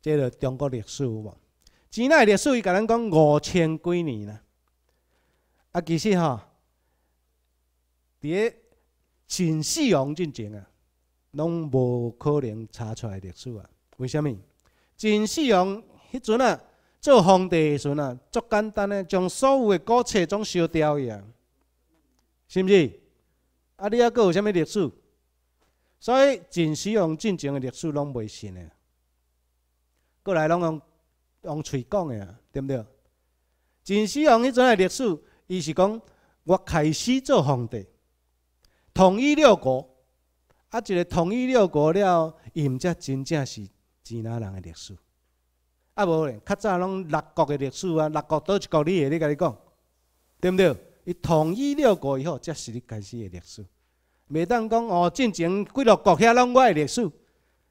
[SPEAKER 1] 这个中国历史，有无？近代历史，伊甲咱讲五千几年啦。啊，其实吼伫秦始皇进前啊，拢无可能查出来历史啊。为虾米？秦始皇迄阵啊，做皇帝时阵啊，足简单诶，将所有诶古册总烧掉去啊，是毋是？啊，你啊，阁有虾米历史？所以秦始皇进前诶历史，拢袂信诶。过来拢用用嘴讲的，啊，对不对？秦始皇迄阵的历史，伊是讲我开始做皇帝，统一六国。啊，一个统一六国了，伊毋则真正是钱哪人的历史？啊，无咧，较早拢六国的历史啊，六国倒一国你会咧甲你讲，对毋对？伊统一六国以后，则是你开始的历史，袂当讲哦，进前几六国遐拢我的历史，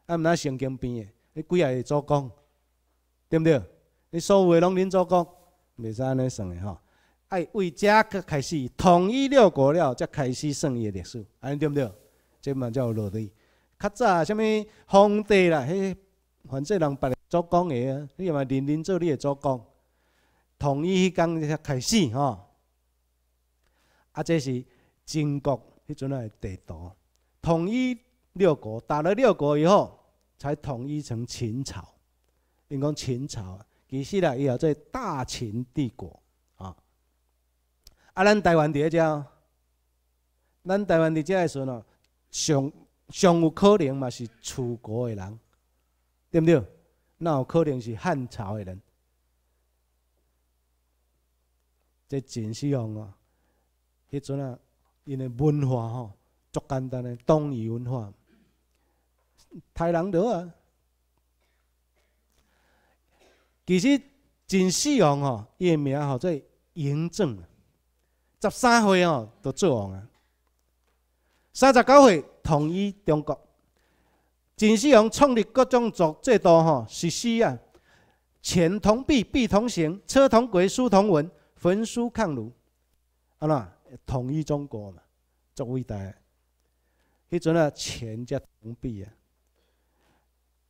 [SPEAKER 1] 啊，毋知神经病的，你几下会做讲？对不对？你所有的拢民祖国，袂使安尼算的吼。要为遮去开始统一六国了，才开始算伊的历史。安尼对不对？这嘛才有落地。较早，啥物皇帝啦，迄反正人别个做讲的啊，你嘛人人做你的做讲。统一迄天才开始吼。啊，这是秦国迄阵的地图。统一六国，打了六国以后，才统一成秦朝。因讲秦朝，其实啦，伊也即个大秦帝国啊。啊，咱台湾伫个遮，咱台湾伫遮这时呢，上上有可能嘛是楚国的人，对毋对？那有可能是汉朝的人？这真是用哦，迄阵啊，因的文化吼，足简单的东夷文化，太人得啊！其实秦始皇吼，伊个名号做嬴政，十三岁吼就做王啊，三十九岁统一中国。秦始皇创立各种族制度吼，实施啊，钱同币，币同形，车同轨，书同文，焚书抗儒，安那统一中国嘛，足伟代。迄阵啊，钱叫同币啊，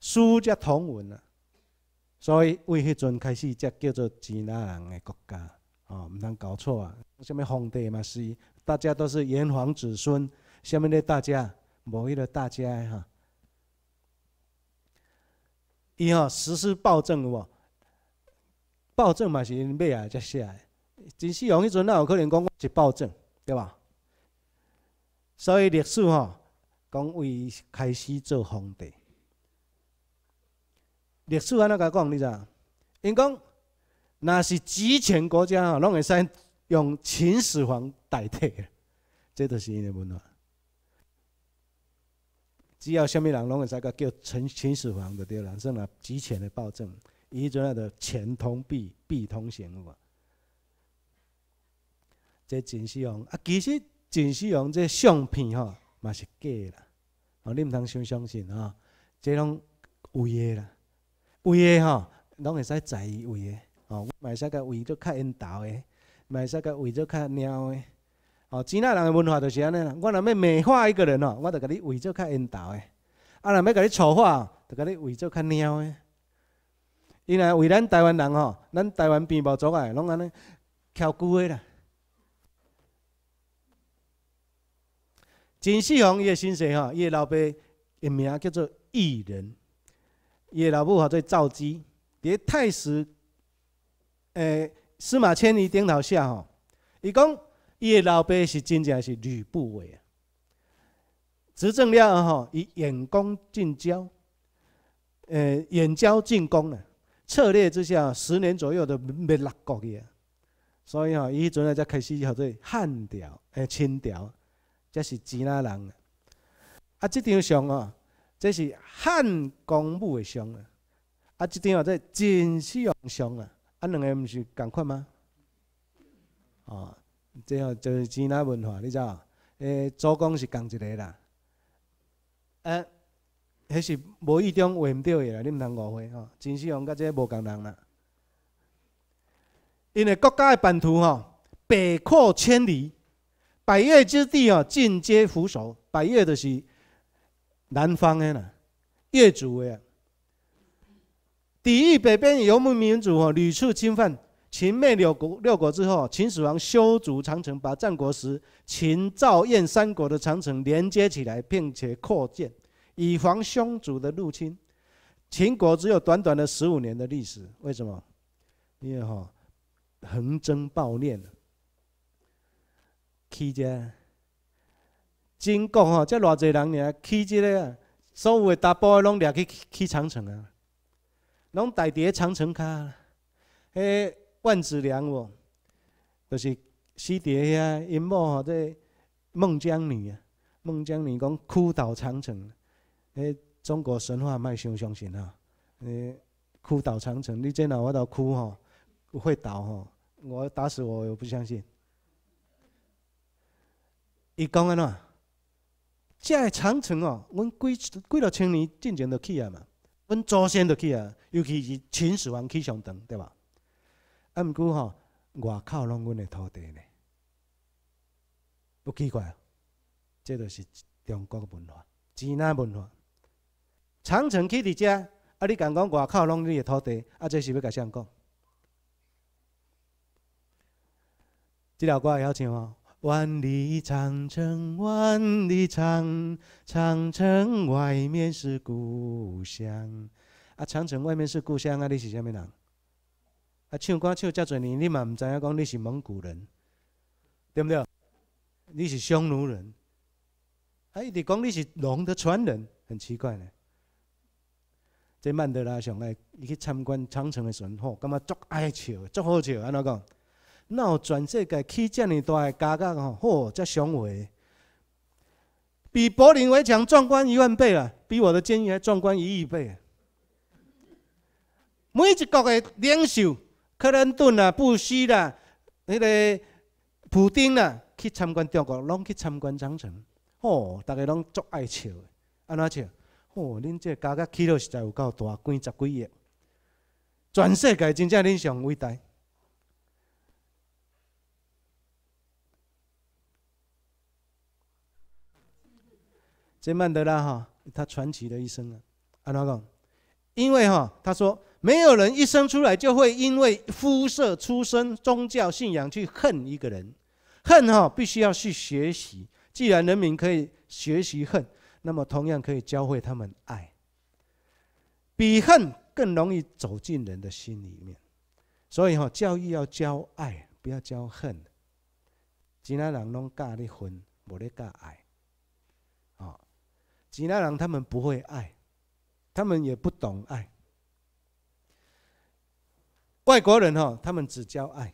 [SPEAKER 1] 书叫同文呐。所以，为迄阵开始，才叫做钱南人的国家，哦，毋通搞错啊！什物皇帝嘛是，大家都是炎黄子孙，下面的大家，无迄个大家哈。伊吼实施暴政无，暴政嘛是因买来才写的？秦始皇迄阵哪有可能讲我是暴政，对吧？所以历史吼讲为开始做皇帝。历史安怎甲讲？你知？因讲若是集权国家吼，拢会使用秦始皇代替这即就是因的文化。只要虾米人拢会使甲叫秦秦始皇个对啦，算啦集权的暴政。伊阵要著钱通币币通行个话，即秦始皇啊，其实秦始皇即相片吼嘛是假的啦，你毋通相相信吼，即拢有的啦。位的吼，拢会使在位的嘛会使甲位做较投的，会使甲位做较猫的哦。钱在人的文化就是安尼啦。我若要美化一个人哦，我就甲你位做较投的；啊，若要甲你丑化，就甲你位做较猫的。伊若为咱台湾人吼，咱台湾平埔族个拢安尼，翘古的啦。金世宏伊的先生吼，伊的老爸的名叫做艺人。伊的老伯做赵姬，伫太史诶司马迁伊领导下吼，伊讲伊的老爸是真正是吕不韦啊。执政量吼，以远攻近交，诶远交近攻啊，策略之下十年左右就灭六国去啊。所以吼，伊阵啊才开始叫做汉朝诶，清朝才是几哪人啊？啊，这张相吼。这是汉公墓的像啊，啊，这张话在秦始皇像啊，啊，两个毋是同款吗？哦，这样就是指南文化，你知无？诶，祖公是同一个啦，诶，迄是无意中画毋到的啦，你毋通误会吼。秦始皇甲这无同人啦，因为国家的版图吼，北扩千里，百越之地哦，尽皆俯首，百越就是。南方的啦，业主的啊，抵御北边游牧民族哦屡次侵犯。秦灭六国六国之后，秦始皇修筑长城，把战国时秦、赵、燕三国的长城连接起来，并且扩建，以防匈奴的入侵。秦国只有短短的十五年的历史，为什么？因为哈横征暴敛，企业家。中国吼，才偌济人呢？去即个啊，所有的达波拢掠去去长城啊，拢伫咧长城下。迄万梓良哦，就是西叠呀、因某吼，这孟姜女啊。孟姜女讲哭倒长城，迄中国神话莫相相信啦。诶，哭倒长城，你再哪我都哭吼，会倒吼，我打死我也不相信。伊讲安怎？这长城哦，阮几几落千年之前就起啊嘛，阮祖先就起啊，尤其是秦始皇起上长，对吧？啊，毋过吼，外口拢阮的土地呢，不奇怪，这就是中国的文化，指南文化。长城起伫遮，啊，你敢讲外口拢你的土地，啊，这是要甲谁讲？即条歌会晓唱吗？万里长城，万里长，长城外面是故乡。啊，长城外面是故乡啊！你是什么人？啊，唱歌唱这侪年，你嘛毋知影讲你是蒙古人，对不对？你是匈奴人，还一直讲你是龙的传人，很奇怪呢。在曼德拉上来，伊去参观长城的存货，感觉足哀笑，足好笑。安怎讲？那全世界起遮尔大价格吼，嚯，才雄伟，比柏林围墙壮观一万倍啊，比我的监狱还壮观一亿倍。每一国的领袖，克林顿啊、布希啦、迄个普丁啊，去参观中国，拢去参观长城，嚯，逐个拢足爱笑。的，安怎笑？嚯，恁这价格起落实在有够大，几十几亿。全世界真正恁上伟大。这曼德拉哈，他传奇的一生啊。阿南哥，因为哈，他说没有人一生出来就会因为肤色、出身、宗教信仰去恨一个人，恨哈，必须要去学习。既然人民可以学习恨，那么同样可以教会他们爱，比恨更容易走进人的心里面。所以哈，教育要教爱，不要教恨。其他人都教你恨，没得教爱。吉纳郎他们不会爱，他们也不懂爱。外国人哈，他们只教爱，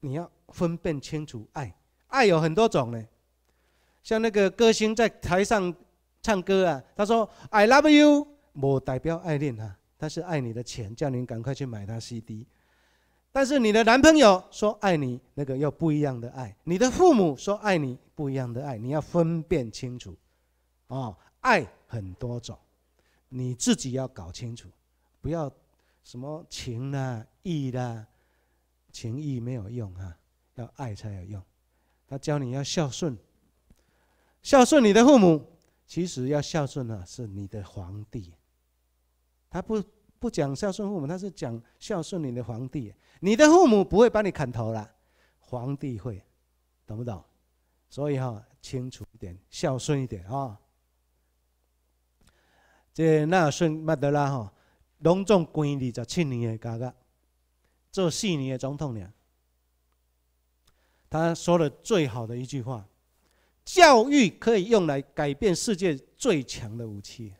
[SPEAKER 1] 你要分辨清楚爱。爱有很多种呢，像那个歌星在台上唱歌啊，他说 “I love you”，我代表爱恋啊，他是爱你的钱，叫你赶快去买他 CD。但是你的男朋友说爱你，那个要不一样的爱；你的父母说爱你，不一样的爱。你要分辨清楚，哦。爱很多种，你自己要搞清楚，不要什么情啦、义啦，情义没有用哈，要爱才有用。他教你要孝顺，孝顺你的父母，其实要孝顺呢是你的皇帝。他不不讲孝顺父母，他是讲孝顺你的皇帝。你的父母不会把你砍头了，皇帝会，懂不懂？所以哈，清楚一点，孝顺一点啊。这纳什马德拉吼，拢总管二十七年的价格，做四年的总统了。他说了最好的一句话：教育可以用来改变世界，最强的武器。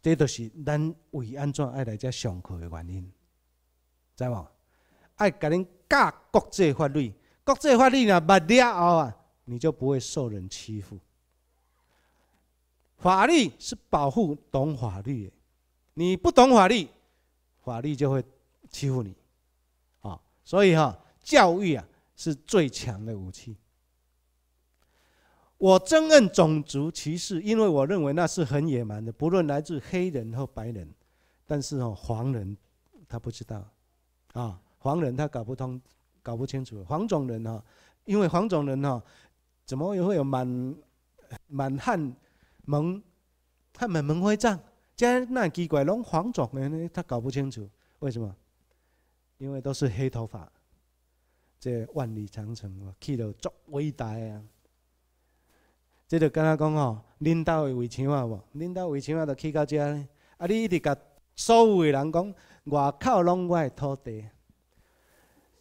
[SPEAKER 1] 这都是咱为安怎爱来遮上课的原因，知无？爱甲恁教国际法律，国际法律若捌了后啊，你就不会受人欺负。法律是保护懂法律，你不懂法律，法律就会欺负你，啊，所以哈，教育啊是最强的武器。我憎恨种族歧视，因为我认为那是很野蛮的，不论来自黑人或白人，但是哦，黄人他不知道，啊，黄人他搞不通、搞不清楚黄种人哈，因为黄种人哈，怎么会有满满汉？门，他没门会帐，竟那奇怪拢黄种的，他搞不清楚为什么？因为都是黑头发。这万里长城，我去了足伟大啊！这就跟他讲哦，领导的围墙啊，无领导围墙啊，就起到这呢。啊，你一直甲所有的人讲，外口拢我的土地，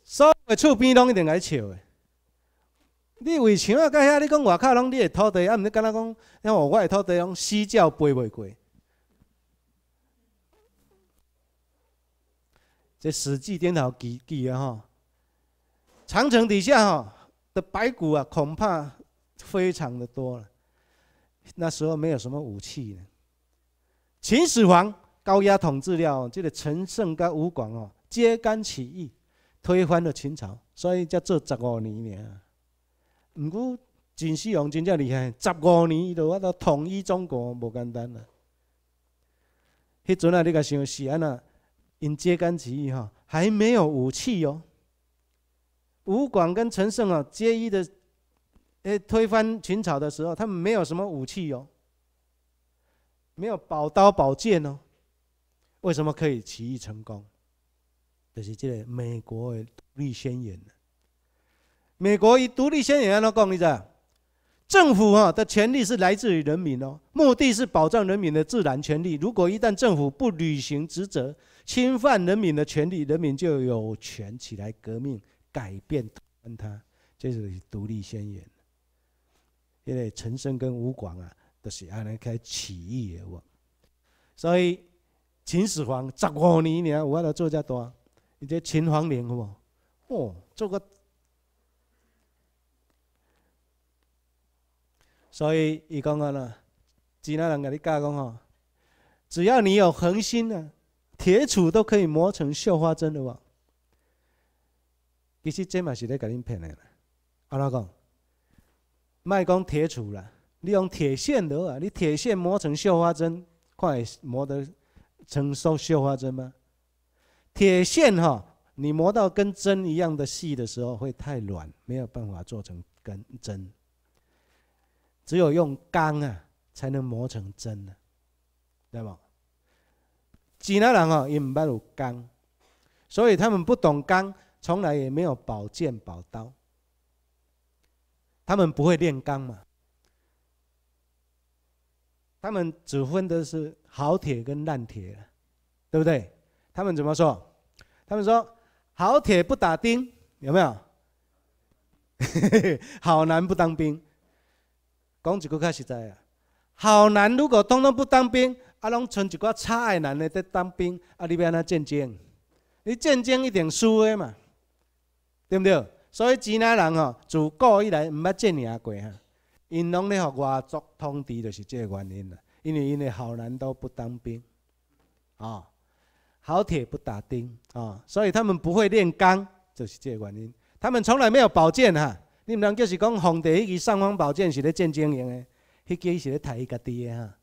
[SPEAKER 1] 所有厝边拢一定爱笑的。你为什么啊？遐你讲外口拢你的土地啊？唔，你敢那讲，像我我的土地拢死叫背袂过。这史记电脑记载啊，哈，长城底下吼的白骨啊，恐怕非常的多了。那时候没有什么武器的。秦始皇高压统治了，这个陈胜跟吴广哦，揭竿起义，推翻了秦朝，所以叫做十五年啊。毋过，秦始皇真正厉害，十五年伊就发到统一中国，无简单啦。迄阵啊，你甲想是安那？因揭竿起义哈，还没有武器哦。吴广跟陈胜啊，起一的诶，推翻秦朝的时候，他们没有什么武器哦，没有宝刀宝剑哦。为什么可以起义成功？就是这美国的独立宣言美国以独立宣言来讲，意思政府哈的权力是来自于人民哦，目的是保障人民的自然权利。如果一旦政府不履行职责，侵犯人民的权利，人民就有权起来革命，改变他。这是独立宣言。因为陈胜跟吴广啊都是安尼开起义的喔。所以秦始皇十五年，五万的作家多，你这秦皇陵好不？哦，做个。所以，伊讲啊啦，只那人甲你讲讲吼，只要你有恒心呐，铁杵都可以磨成绣花针的哇。其实这嘛是咧，甲恁骗的啦。安怎讲？卖讲铁杵啦，你用铁线的啊，你铁线磨成绣花针，看会磨得成绣绣花针吗？铁线哈，你磨到跟针一样的细的时候，会太软，没有办法做成根针。只有用钢啊，才能磨成针呢，对吗？济南人啊，也唔有钢，所以他们不懂钢，从来也没有宝剑宝刀。他们不会炼钢嘛？他们只分的是好铁跟烂铁，对不对？他们怎么说？他们说好铁不打钉，有没有？好男不当兵。讲一句较实在啊，好男如果统统不当兵，啊，拢剩一寡差的男的在当兵，啊，你要安怎战争？你战争一定输的嘛，对不对？所以指南人吼，自古以来毋捌战争过哈，因拢咧互外族统治，就是这个原因啦。因为因为好男都不当兵，啊，好铁不打钉啊，所以他们不会炼钢，就是这个原因。他们从来没有宝剑哈。你毋通叫是讲皇帝迄支尚方宝剑是咧见经营的，迄支是咧杀伊家己的哈。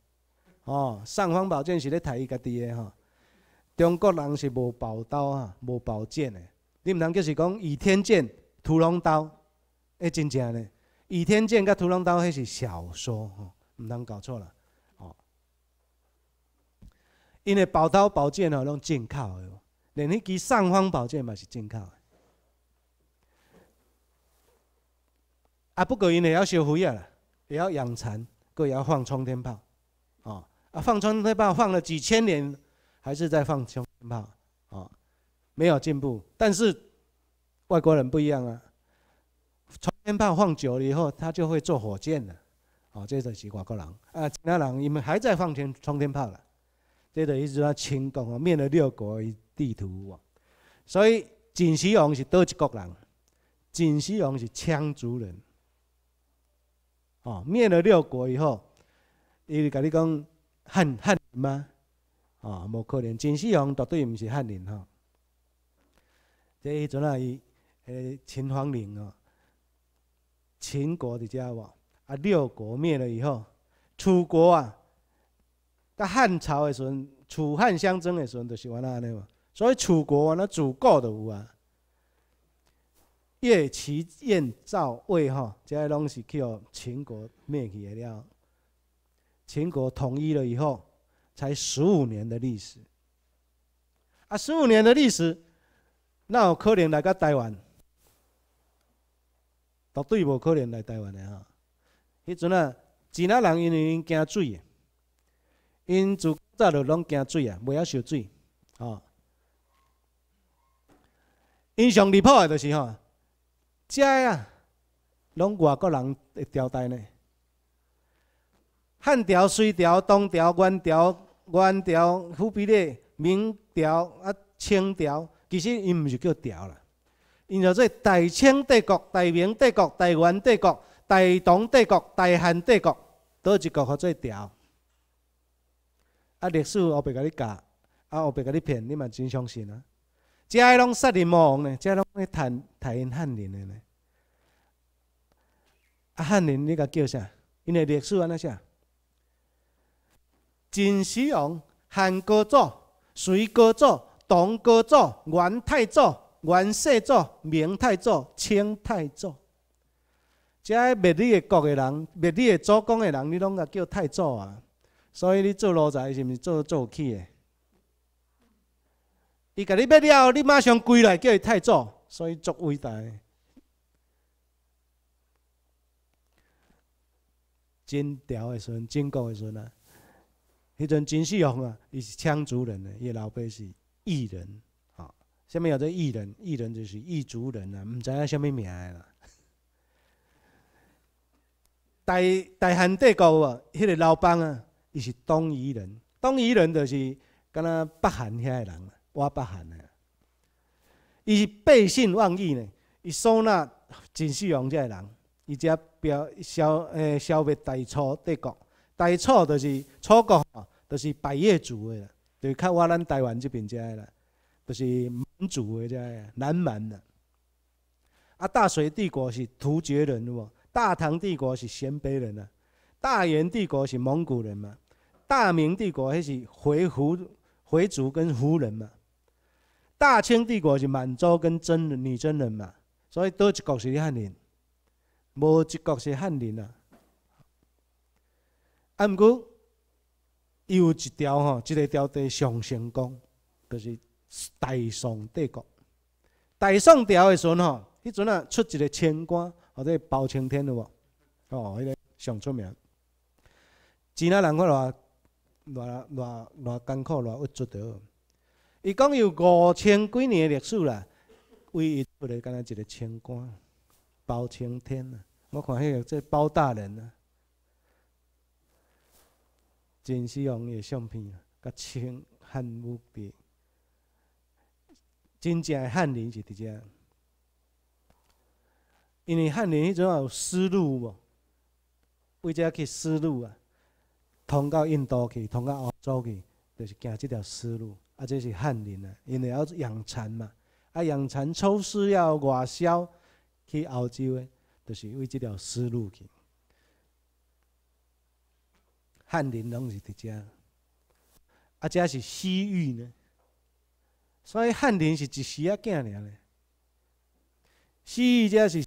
[SPEAKER 1] 哦，尚方宝剑是咧杀伊家己的哈。中国人是无宝刀啊，无宝剑的。你毋通叫是讲倚天剑、屠龙刀，诶，真正呢？倚天剑甲屠龙刀迄是小说，毋通搞错了。哦，因为宝刀、宝剑哦拢进口的，连迄支尚方宝剑嘛是进口的。啊，不过用，也要修胡业了，也要养蚕，也要放冲天炮，哦，啊，放冲天炮放了几千年，还是在放冲天炮，哦，没有进步。但是外国人不一样啊，冲天炮放久了以后，他就会做火箭了，哦，这等是外国人啊，其他人你们还在放天冲天炮了，这等于说秦搞灭了六国地图，所以锦西王是多一国人，锦西王是羌族人。哦，灭了六国以后，伊就甲你讲汉汉人吗？哦，无可能，秦始皇绝对毋是汉人吼。这迄阵啊，伊诶秦皇陵哦，秦国的家伙啊。六国灭了以后，楚国啊，到汉朝的时阵，楚汉相争的时阵，就是我那安尼嘛。所以楚国，那祖国都有啊。越齐燕赵魏吼，这拢是叫秦国灭去的了。秦国统一了以后，才十五年的历史。啊，十五年的历史，那可能来个台湾？绝对无可能来台湾的哈。迄阵啊，闽南人因为惊水，因自早就拢惊水啊，未晓烧水，吼。英雄离谱的就是吼。遮啊，拢外国人的朝代呢？汉朝、隋朝、东朝、元朝、元朝、忽必烈、明朝、啊、清朝，其实伊毋是叫朝啦，伊叫做大清帝国、大明帝国、大元帝国、大唐帝国、大汉帝国，倒一个叫做朝。啊，历史我别甲你教，啊，我别甲你骗，你嘛真相信啊？遮拢说哩，王呢，遮拢去谈谈汉人呢。啊，汉人你甲叫啥？因的历史安那啥？秦始皇、汉高祖、隋高祖、唐高祖、元太祖、元世祖、明太祖、清太祖。遮灭史嘅国个人，灭史的祖公嘅人，你拢甲叫太祖啊。所以你做奴才是毋是做做起嘅？伊甲你要了你马上归来叫伊太祖，所以做伟大。金朝的时阵，金国的时阵啊，迄阵金世宗啊，伊是羌族人，伊老爸是异人，啊，下面有做异人？异人就是异族人啊，毋知影虾物名啦。大大汉帝国啊，迄个老板啊，伊是东夷人，东夷人就是敢若北汉遐的人啊。我北汉的。伊是背信忘义呢，伊收纳金世宗这人，伊只表消诶消灭大楚帝国。大楚就是楚国，就是百越族的，就较我咱台湾这边个啦，就是满族的遮啦，南蛮的。啊，大隋帝国是突厥人大唐帝国是鲜卑人大元帝国是蒙古人嘛，大明帝国迄是回族，回族跟胡人嘛。大清帝国是满洲跟真女真人嘛，所以多一国是汉人，无一国是汉人啊。啊，毋过有一条吼，即个条的上成功，就是大宋帝国。大宋朝的时吼，迄阵啊出一个清官，或者包青天的无，哦，迄个上出名。钱哪人看偌偌偌偌艰苦，偌郁作着。伊讲有五千几年的历史啦，唯一不来敢若一个清官包青天啊！我看迄个这包大人啊，真始皇的相片，啊，甲清汉武帝真正的人是伫遮，因为汉人迄种有丝路无？为遮去丝路啊，通到印度去，通到欧洲去，就是行即条丝路。啊，这是汉林啊，因为要养蚕嘛。啊，养蚕抽丝要外销去欧洲的，就是因为这条丝路去。汉林拢是伫遮，啊，遮是西域呢。所以汉林是一时啊惊年嘞。西域遮是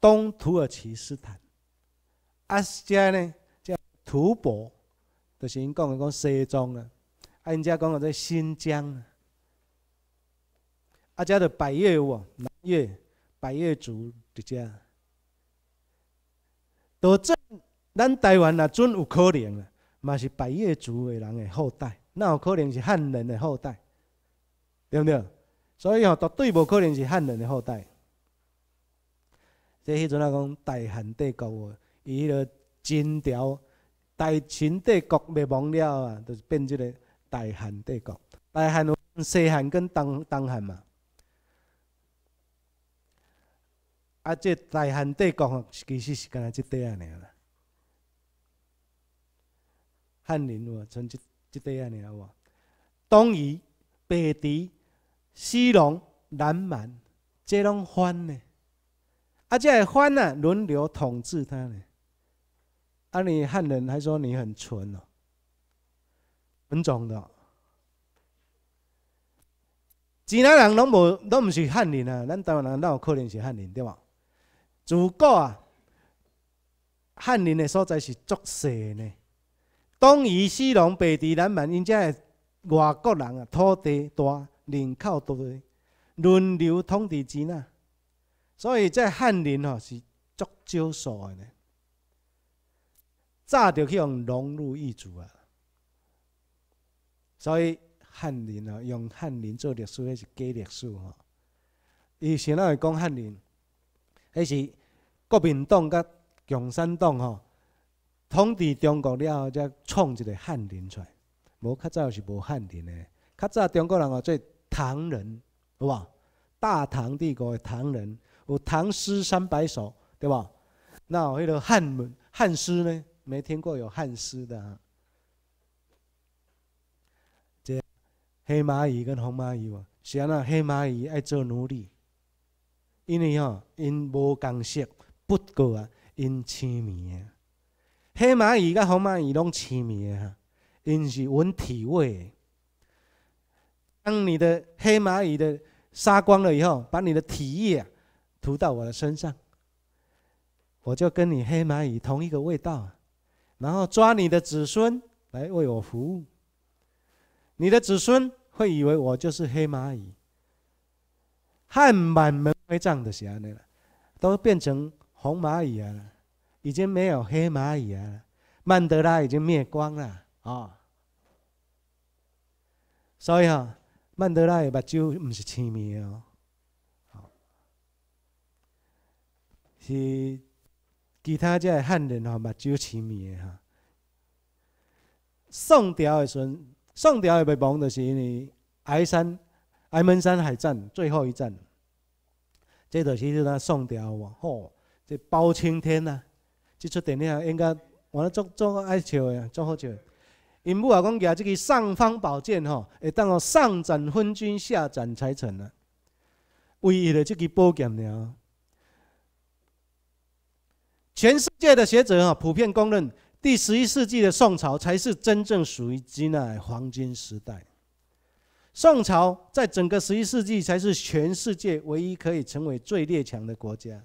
[SPEAKER 1] 东土耳其斯坦，啊，遮呢叫吐蕃，就是因讲的讲西藏啊。啊，人家讲我在新疆，啊，遮的百越哇，南越、百越族伫遮，都阵咱台湾啊，准有可能啊，嘛是百越族的人的后代，那有可能是汉人的后代，对毋对？所以吼，绝对无可能是汉人的后代。即迄阵啊讲大汉帝国，伊迄个清朝，大秦帝国灭亡了啊，就是变即个。大汉帝国，大汉有西汉跟东东汉嘛，啊，这大汉帝国其实是干这即块尔啦，汉人喎，从即即块尔东夷、北狄、西戎、南蛮，这拢反嘞，啊，这阿反啊，轮流统治他嘞，啊，你汉人还说你很纯哦？本族的，自然人拢无，拢毋是汉人啊！咱台湾人哪有可能是汉人对无？自古啊，汉人的所在是足细的呢。东夷、西戎、北狄、南蛮，因家外国人啊，土地大，人口多，轮流统治之呐。所以在汉人吼是足少数的呢，早著去融入一族啊。所以汉人啊，用汉人做历史，那是假历史吼。以前呐会讲汉人，迄是国民党甲共产党吼统治中国了，才创一个汉人出来。无较早是无汉人诶，较早中国人哦做唐人，好无大唐帝国的唐人，有唐诗三百首，对无？那迄个汉文汉诗呢？没听过有汉诗的啊。黑蚂蚁跟红蚂蚁啊，是安那？黑蚂蚁爱做奴隶，因为吼，因无共识，不过啊，因痴迷啊。黑蚂蚁跟红蚂蚁拢痴迷啊，因是闻体味。当你的黑蚂蚁的杀光了以后，把你的体液涂到我的身上，我就跟你黑蚂蚁同一个味道，然后抓你的子孙来为我服务。你的子孙会以为我就是黑蚂蚁，汉满门这样的，都变成红蚂蚁啊，已经没有黑蚂蚁啊，曼德拉已经灭光了啊。所以哈，曼德拉的目睭不是清明哦，是其他这汉人哦，目睭清明的哈。宋朝的时，上吊的被绑就是呢，哀山哀门山海战最后一战，这都是在上吊哇，吼，这包青天呐，这出电影应该我了，足足爱笑的，足好笑。因母啊，讲起这个尚方宝剑吼，会当我上斩昏君，下斩财神啊，唯一的这个宝剑了。全世界的学者啊，普遍公认。第十一世纪的宋朝才是真正属于吉乃黄金时代。宋朝在整个十一世纪才是全世界唯一可以成为最列强的国家，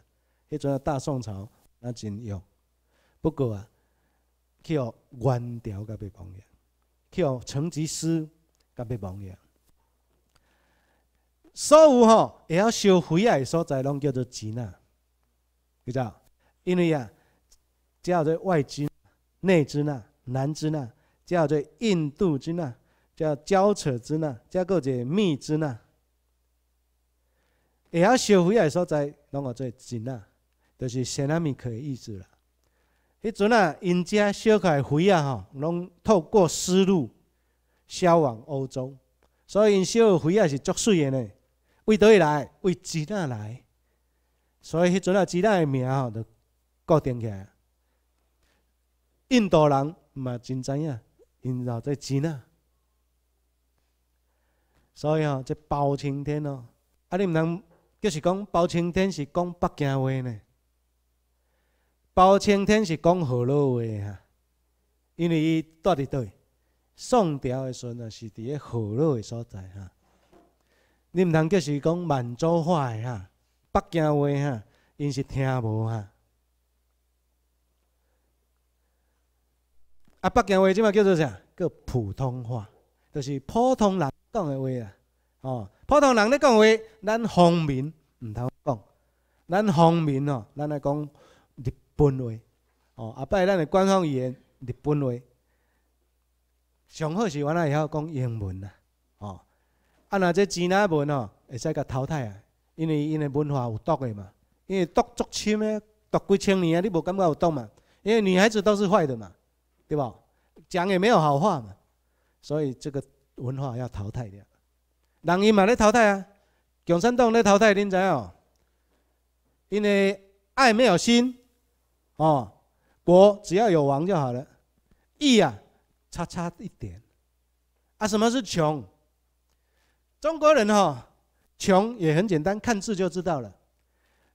[SPEAKER 1] 迄种大宋朝那真有。不过啊，去哦官僚甲被亡掉，去哦层级师甲被亡掉。所有吼也要烧灰啊所在拢叫做吉乃，知道？因为啊，只要在外军。内支那、南支那叫做印度支那，叫交扯支那，叫做密支那。会晓烧肥的所在，拢叫做支那，就是神奈米可以意思啦。迄阵啊，因家烧开肥啊，吼，拢透过丝路销往欧洲，所以因烧开肥啊是足水的呢。为得来为支那来，所以迄阵啊，支那的名吼就固定起。来。印度人嘛真知影，因老这钱啊，所以吼这包青天哦。啊，你毋通，就是讲包青天是讲北京话呢？包青天是讲河南话啊，因为伊住伫倒，宋朝的时阵是伫咧河南的所在哈。你毋通，就是讲满洲话的哈、北京话哈，因是听无哈。啊，北京话即嘛叫做啥？叫普通话，就是普通人讲的话啊。哦，普通人咧讲话，咱方面毋通讲。咱方面哦，咱来讲日本话。哦，啊，拜咱的官方语言日本话。上好是原来会晓讲英文啊。哦，啊，若这指南文哦，会使甲淘汰啊，因为因的文化有毒的嘛，因为毒足深的，毒几千年啊，你无感觉有毒嘛？因为女孩子都是坏的嘛。对吧？讲也没有好话嘛，所以这个文化要淘汰掉。人因嘛在淘汰啊，穷山洞在淘汰人才哦。因为爱没有心，哦，国只要有王就好了。义啊，差差一点。啊，什么是穷？中国人哈，穷也很简单，看字就知道了。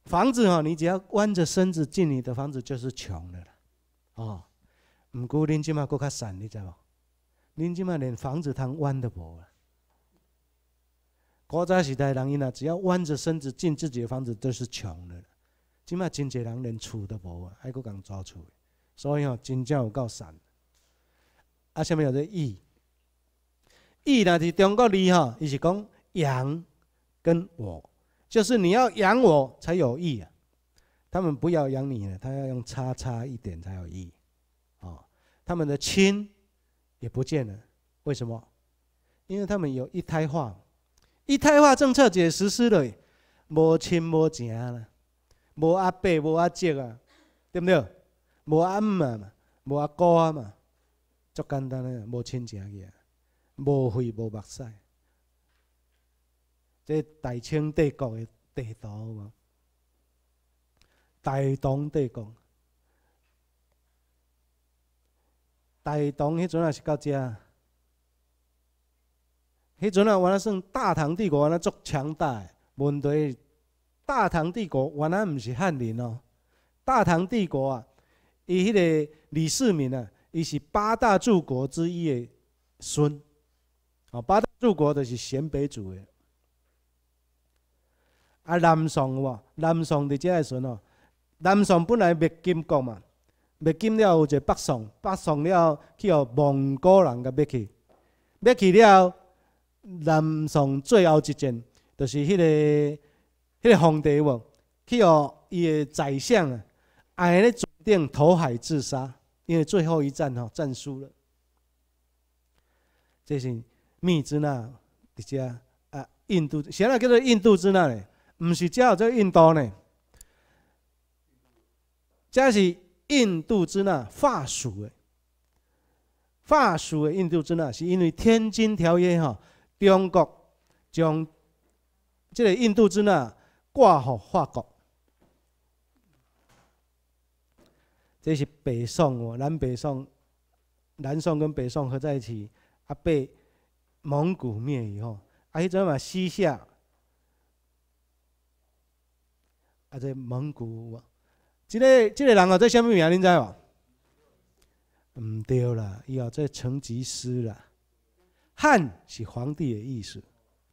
[SPEAKER 1] 房子哦，你只要弯着身子进你的房子就是穷的了，哦。唔过恁即马佫较散，你知无？恁即马连房子通弯都无啊！古早时代人因啦，只要弯着身子进自己的房子都是穷的啦。即马真济人连厝都无啊，还佫讲租厝。所以吼，真正有够散。啊，下面有个义，义呢是中国字吼，伊是讲养跟我，就是你要养我才有义啊。他们不要养你呢，他要用叉叉一点才有义。他们的亲也不见了，为什么？因为他们有一胎化，一胎化政策只实施了，无亲无情了，无阿伯无阿叔啊，对不对？无阿姆啊，无阿哥啊，嘛，足简单啊，无亲情去啊，无血无目屎。这大清帝国的地图嘛，大同帝国。大唐迄阵也是到这，迄阵啊，原来算大唐帝国，原来足强大。问题，大唐帝国原来毋是汉人哦，大唐帝国啊，伊迄个李世民啊，伊是八大柱国之一的孙，哦，八大柱国就是鲜卑族的。啊，南宋哇，南宋伫这来算哦，南宋本来灭金国嘛。灭尽了有一个北宋，北宋了去互蒙古人甲灭去，灭去了南宋最后一战，就是迄个迄个皇帝，去互伊个宰相啊，挨咧船定投海自杀，因为最后一战吼战输了。这是密支那，伫遮啊印度，啥在叫做印度支那呢？毋是叫做印度呢，遮是。印度支那法属的，法属的印度之那，是因为《天津条约》哈，中国将这个印度支那挂给法国。这是北宋哦，南北宋，南宋跟北宋合在一起，啊，被蒙古灭以后，啊，迄阵嘛，西夏，啊，这蒙古。即个即个人哦，做虾米名？恁知无？毋对啦，以后做成吉思啦。汉是皇帝的意思，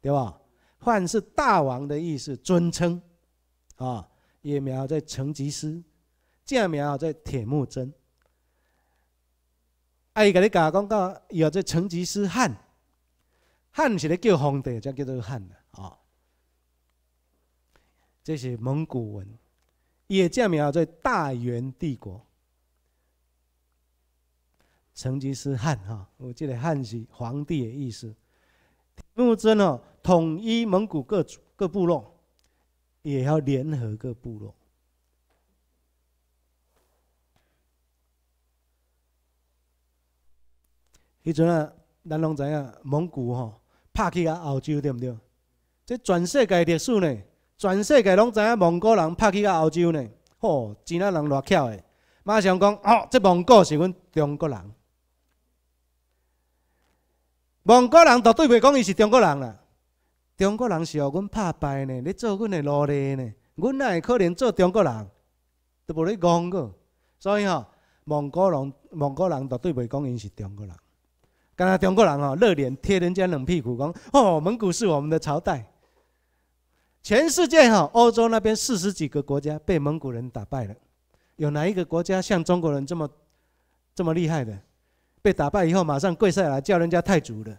[SPEAKER 1] 对吧？汉是大王的意思，尊称。啊，也苗做成吉思，也苗做铁木真。啊，伊甲你讲，讲到以后做成吉思汗，汗是咧叫皇帝才叫做汉啊。这是蒙古文。也这样子在大元帝国，成吉思汗哈，我记得汉是皇帝的意思。铁木真哦，统一蒙古各各部落，也要联合各部落。迄阵啊，咱拢知影蒙古吼，拍起啊澳洲对不对？这全世界历史呢？全世界拢知影蒙古人拍去到欧洲呢，哦，钱啊人偌巧的，马上讲哦，这蒙古是阮中国人，蒙古人绝对袂讲伊是中国人啦。中国人是互阮打败呢，咧做阮的奴隶呢，阮哪会可能做中国人？都无咧戆个，所以吼，蒙古人蒙古人绝对袂讲伊是中国人。敢若中国人吼热脸贴人家冷屁股，讲哦，蒙古是我们的朝代。全世界哈，欧洲那边四十几个国家被蒙古人打败了，有哪一个国家像中国人这么这么厉害的？被打败以后马上跪下来叫人家太祖的？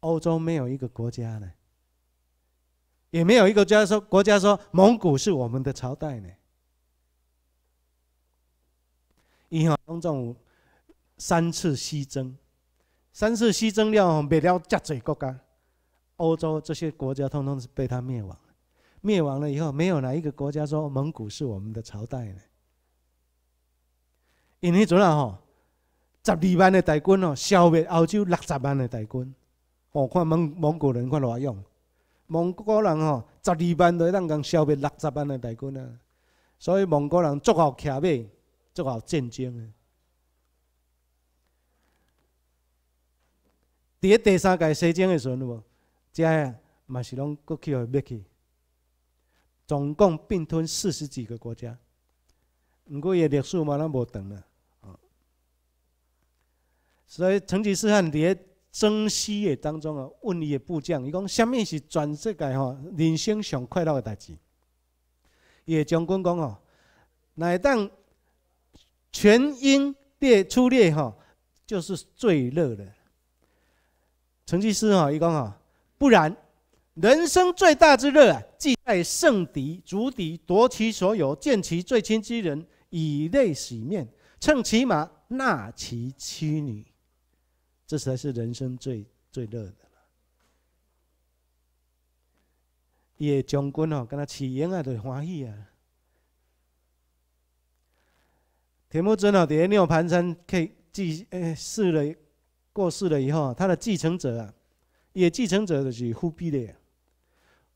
[SPEAKER 1] 欧洲没有一个国家呢，也没有一个国家说国家说蒙古是我们的朝代呢。以后，雍正五三次西征，三次西征了，灭了真多国家。欧洲这些国家通通是被他灭亡，灭亡了以后，没有哪一个国家说蒙古是我们的朝代呢？因迄阵啊吼，十二万的大军哦，消灭欧洲六十万的大军，哦，看蒙蒙古人看偌用，蒙古人吼，十二万都可以消灭六十万的大军啊！所以蒙古人足好骑马，足好战争的。在第三界西征的时，候。这呀，嘛是拢过去互灭去，总共并吞四十几个国家，毋过也历史嘛，咱无长啦。啊。所以成吉思汗伫咧征西的当中啊，问伊个部将，伊讲：下面是全世界吼人生上快乐嘅代志。伊将军讲吼，乃当全因列出列吼，就是最乐的。成吉思啊，伊讲吼，不然，人生最大之乐啊，即在胜敌、逐敌、夺其所有、见其最亲之人以泪洗面、乘其马、纳其妻女，这才是人生最最乐的了。伊将军哦，跟他起言啊，就欢喜啊。田木真哦，在六盘山可以继呃逝了，过世了以后啊，他的继承者啊。伊也继承者就是忽必烈，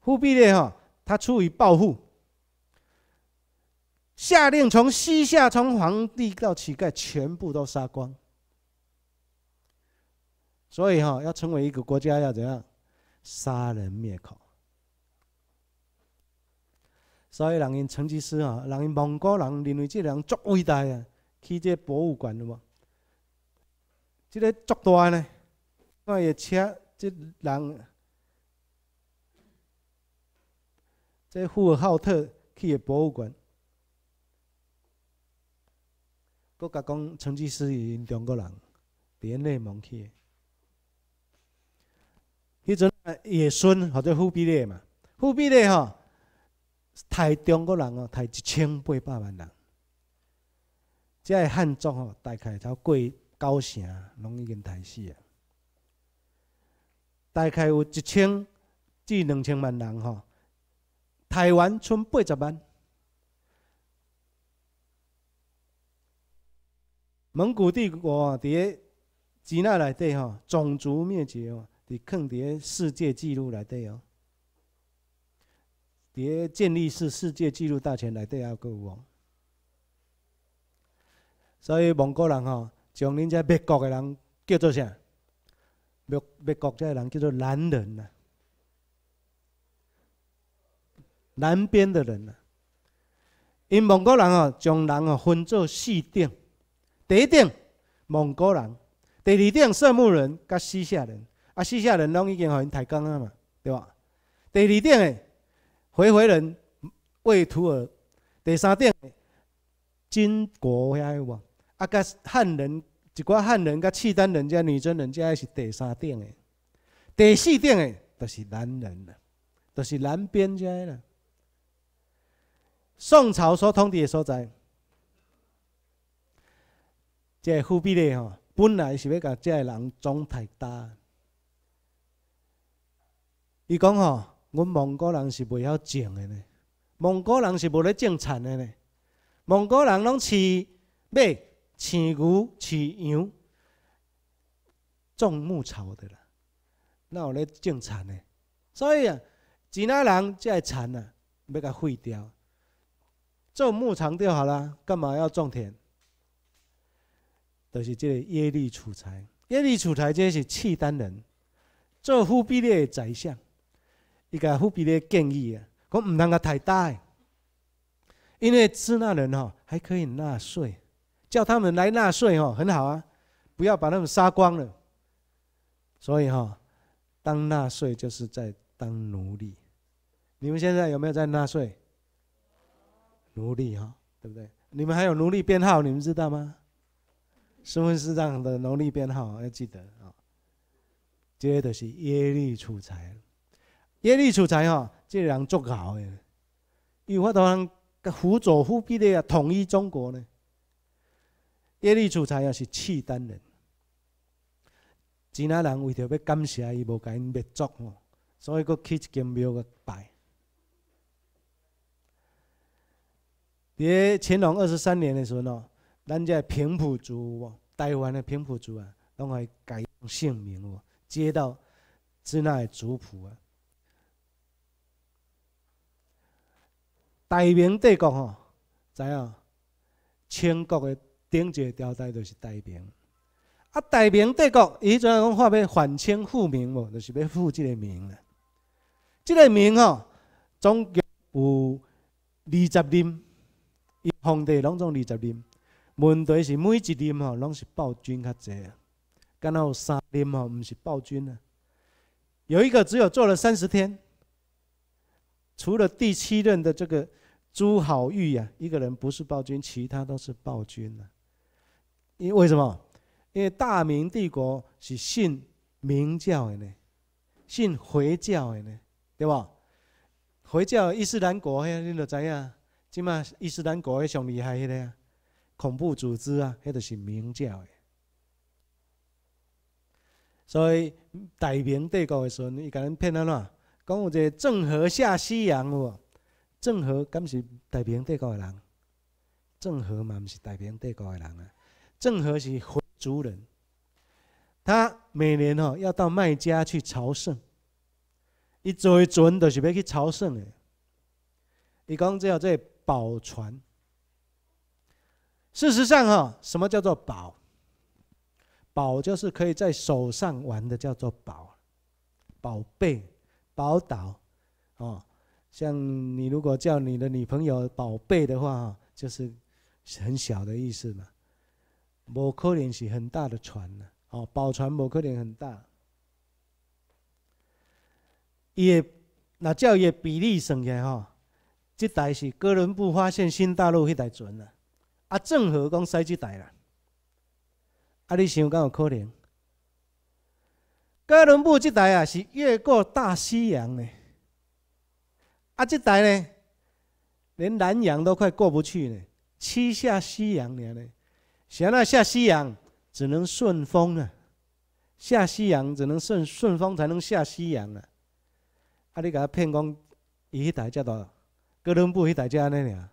[SPEAKER 1] 忽必烈哈，他出于报复，下令从西夏，从皇帝到乞丐，全部都杀光。所以哈，要成为一个国家，要怎样？杀人灭口。所以人因成吉思汗，人因蒙古人认为这人足伟大啊，去这博物馆了无，这个足大呢，看伊车。即人，即呼和浩特去个博物馆，我甲讲，成吉思汗中国人，别内蒙去。迄阵，叶孙或者忽必烈嘛，忽必烈吼，杀中国人哦，杀一千八百万人，即汉族吼，大概超过九成拢已经杀死啊。大概有一千至两千万人吼，台湾剩八十万。蒙古帝国伫吉那内底吼，种族灭绝吼，伫坑伫世界纪录内底哦，伫建立是世界纪录大全内底阁有哦。所以蒙古人吼，将恁遮灭国嘅人叫做啥？北北国家人叫做南人呐，南边的人呐。蒙古人哦，将人哦分做四等，第一等蒙古人，第二等色目人，甲西夏人，啊西夏人拢已经互人抬杠啊嘛，对吧？第二等诶回回人、畏土尔，第三等诶金国遐个话，啊甲汉人。一寡汉人、甲契丹人家、女真人家，是第三殿的，第四殿的就是南人了，就是南边家了。宋朝所统治的所在，即个忽必烈吼，本来是要甲即个人太大。伊讲吼，阮蒙古人是未晓种的呢，蒙古人是无咧种田的呢，蒙古人拢饲马。饲牛、饲羊、种牧草的啦，那有咧种田的，所以啊，吉纳人才会田啊，要甲废掉，做牧场就好啦，干嘛要种田？就是即个耶律楚材，耶律楚材即是契丹人，做忽必烈的宰相，伊甲忽必烈建议啊，讲唔能够太大，因为支那人吼还可以纳税。叫他们来纳税，哦，很好啊，不要把他们杀光了。所以，哈，当纳税就是在当奴隶。你们现在有没有在纳税？奴隶，哈，对不对？你们还有奴隶编号，你们知道吗？份文这样的奴隶编号要记得啊。接着是耶律楚材，耶律楚材，哈，这人足好耶，有法当辅佐忽必烈统一中国呢。耶律楚材也是契丹人，吉那人为着要感谢伊无甲因灭族哦，所以佫起一间庙个拜。伫乾隆二十三年的时候哦，咱个平埔族哦，台湾的平埔族啊，拢来改姓名哦，接到支那的族谱啊。大明帝国吼，知影，清国的。顶一个朝代就是大明，啊，大明帝国伊就讲话要反清复明无，就是要复这个明啦。这个明吼，总共有二十任，皇帝拢总二十任。问题是每一任吼，拢是暴君较济，敢若有三任吼，唔是暴君啊。有一个只有做了三十天，除了第七任的这个朱好玉啊，一个人不是暴君，其他都是暴君啊。因为什么？因为大明帝国是信明教的呢，信回教的呢，对吧？回教伊斯兰国，迄，你著知影，即马伊斯兰国迄上厉害迄个啊，恐怖组织啊，迄著是明教的。所以大明帝国的时阵，伊甲咱骗啊怎？讲有一个郑和下西洋，有无？郑和敢是大明帝国的人？郑和嘛，毋是大明帝国的人啊。郑和是回族人，他每年哦要到麦家去朝圣，一坐一船都是要去朝圣的。你讲只有这宝船。事实上哈，什么叫做宝？宝就是可以在手上玩的，叫做宝，宝贝、宝岛，哦，像你如果叫你的女朋友宝贝的话，就是很小的意思嘛。无可能，是很大的船呢。哦，宝船无可能很大，伊也那伊也比例起来吼，即台是哥伦布发现新大陆迄台船啊，啊郑和讲晒即台啦。啊，你想讲有可能？哥伦布即台啊是越过大西洋呢，啊即台呢连南洋都快过不去呢，西下西洋呢呢。想那下西洋，只能顺风啊！下西洋只能顺顺风才能下西洋啊！啊，里给他骗讲，伊台叫做哥伦布伊台叫安尼尔。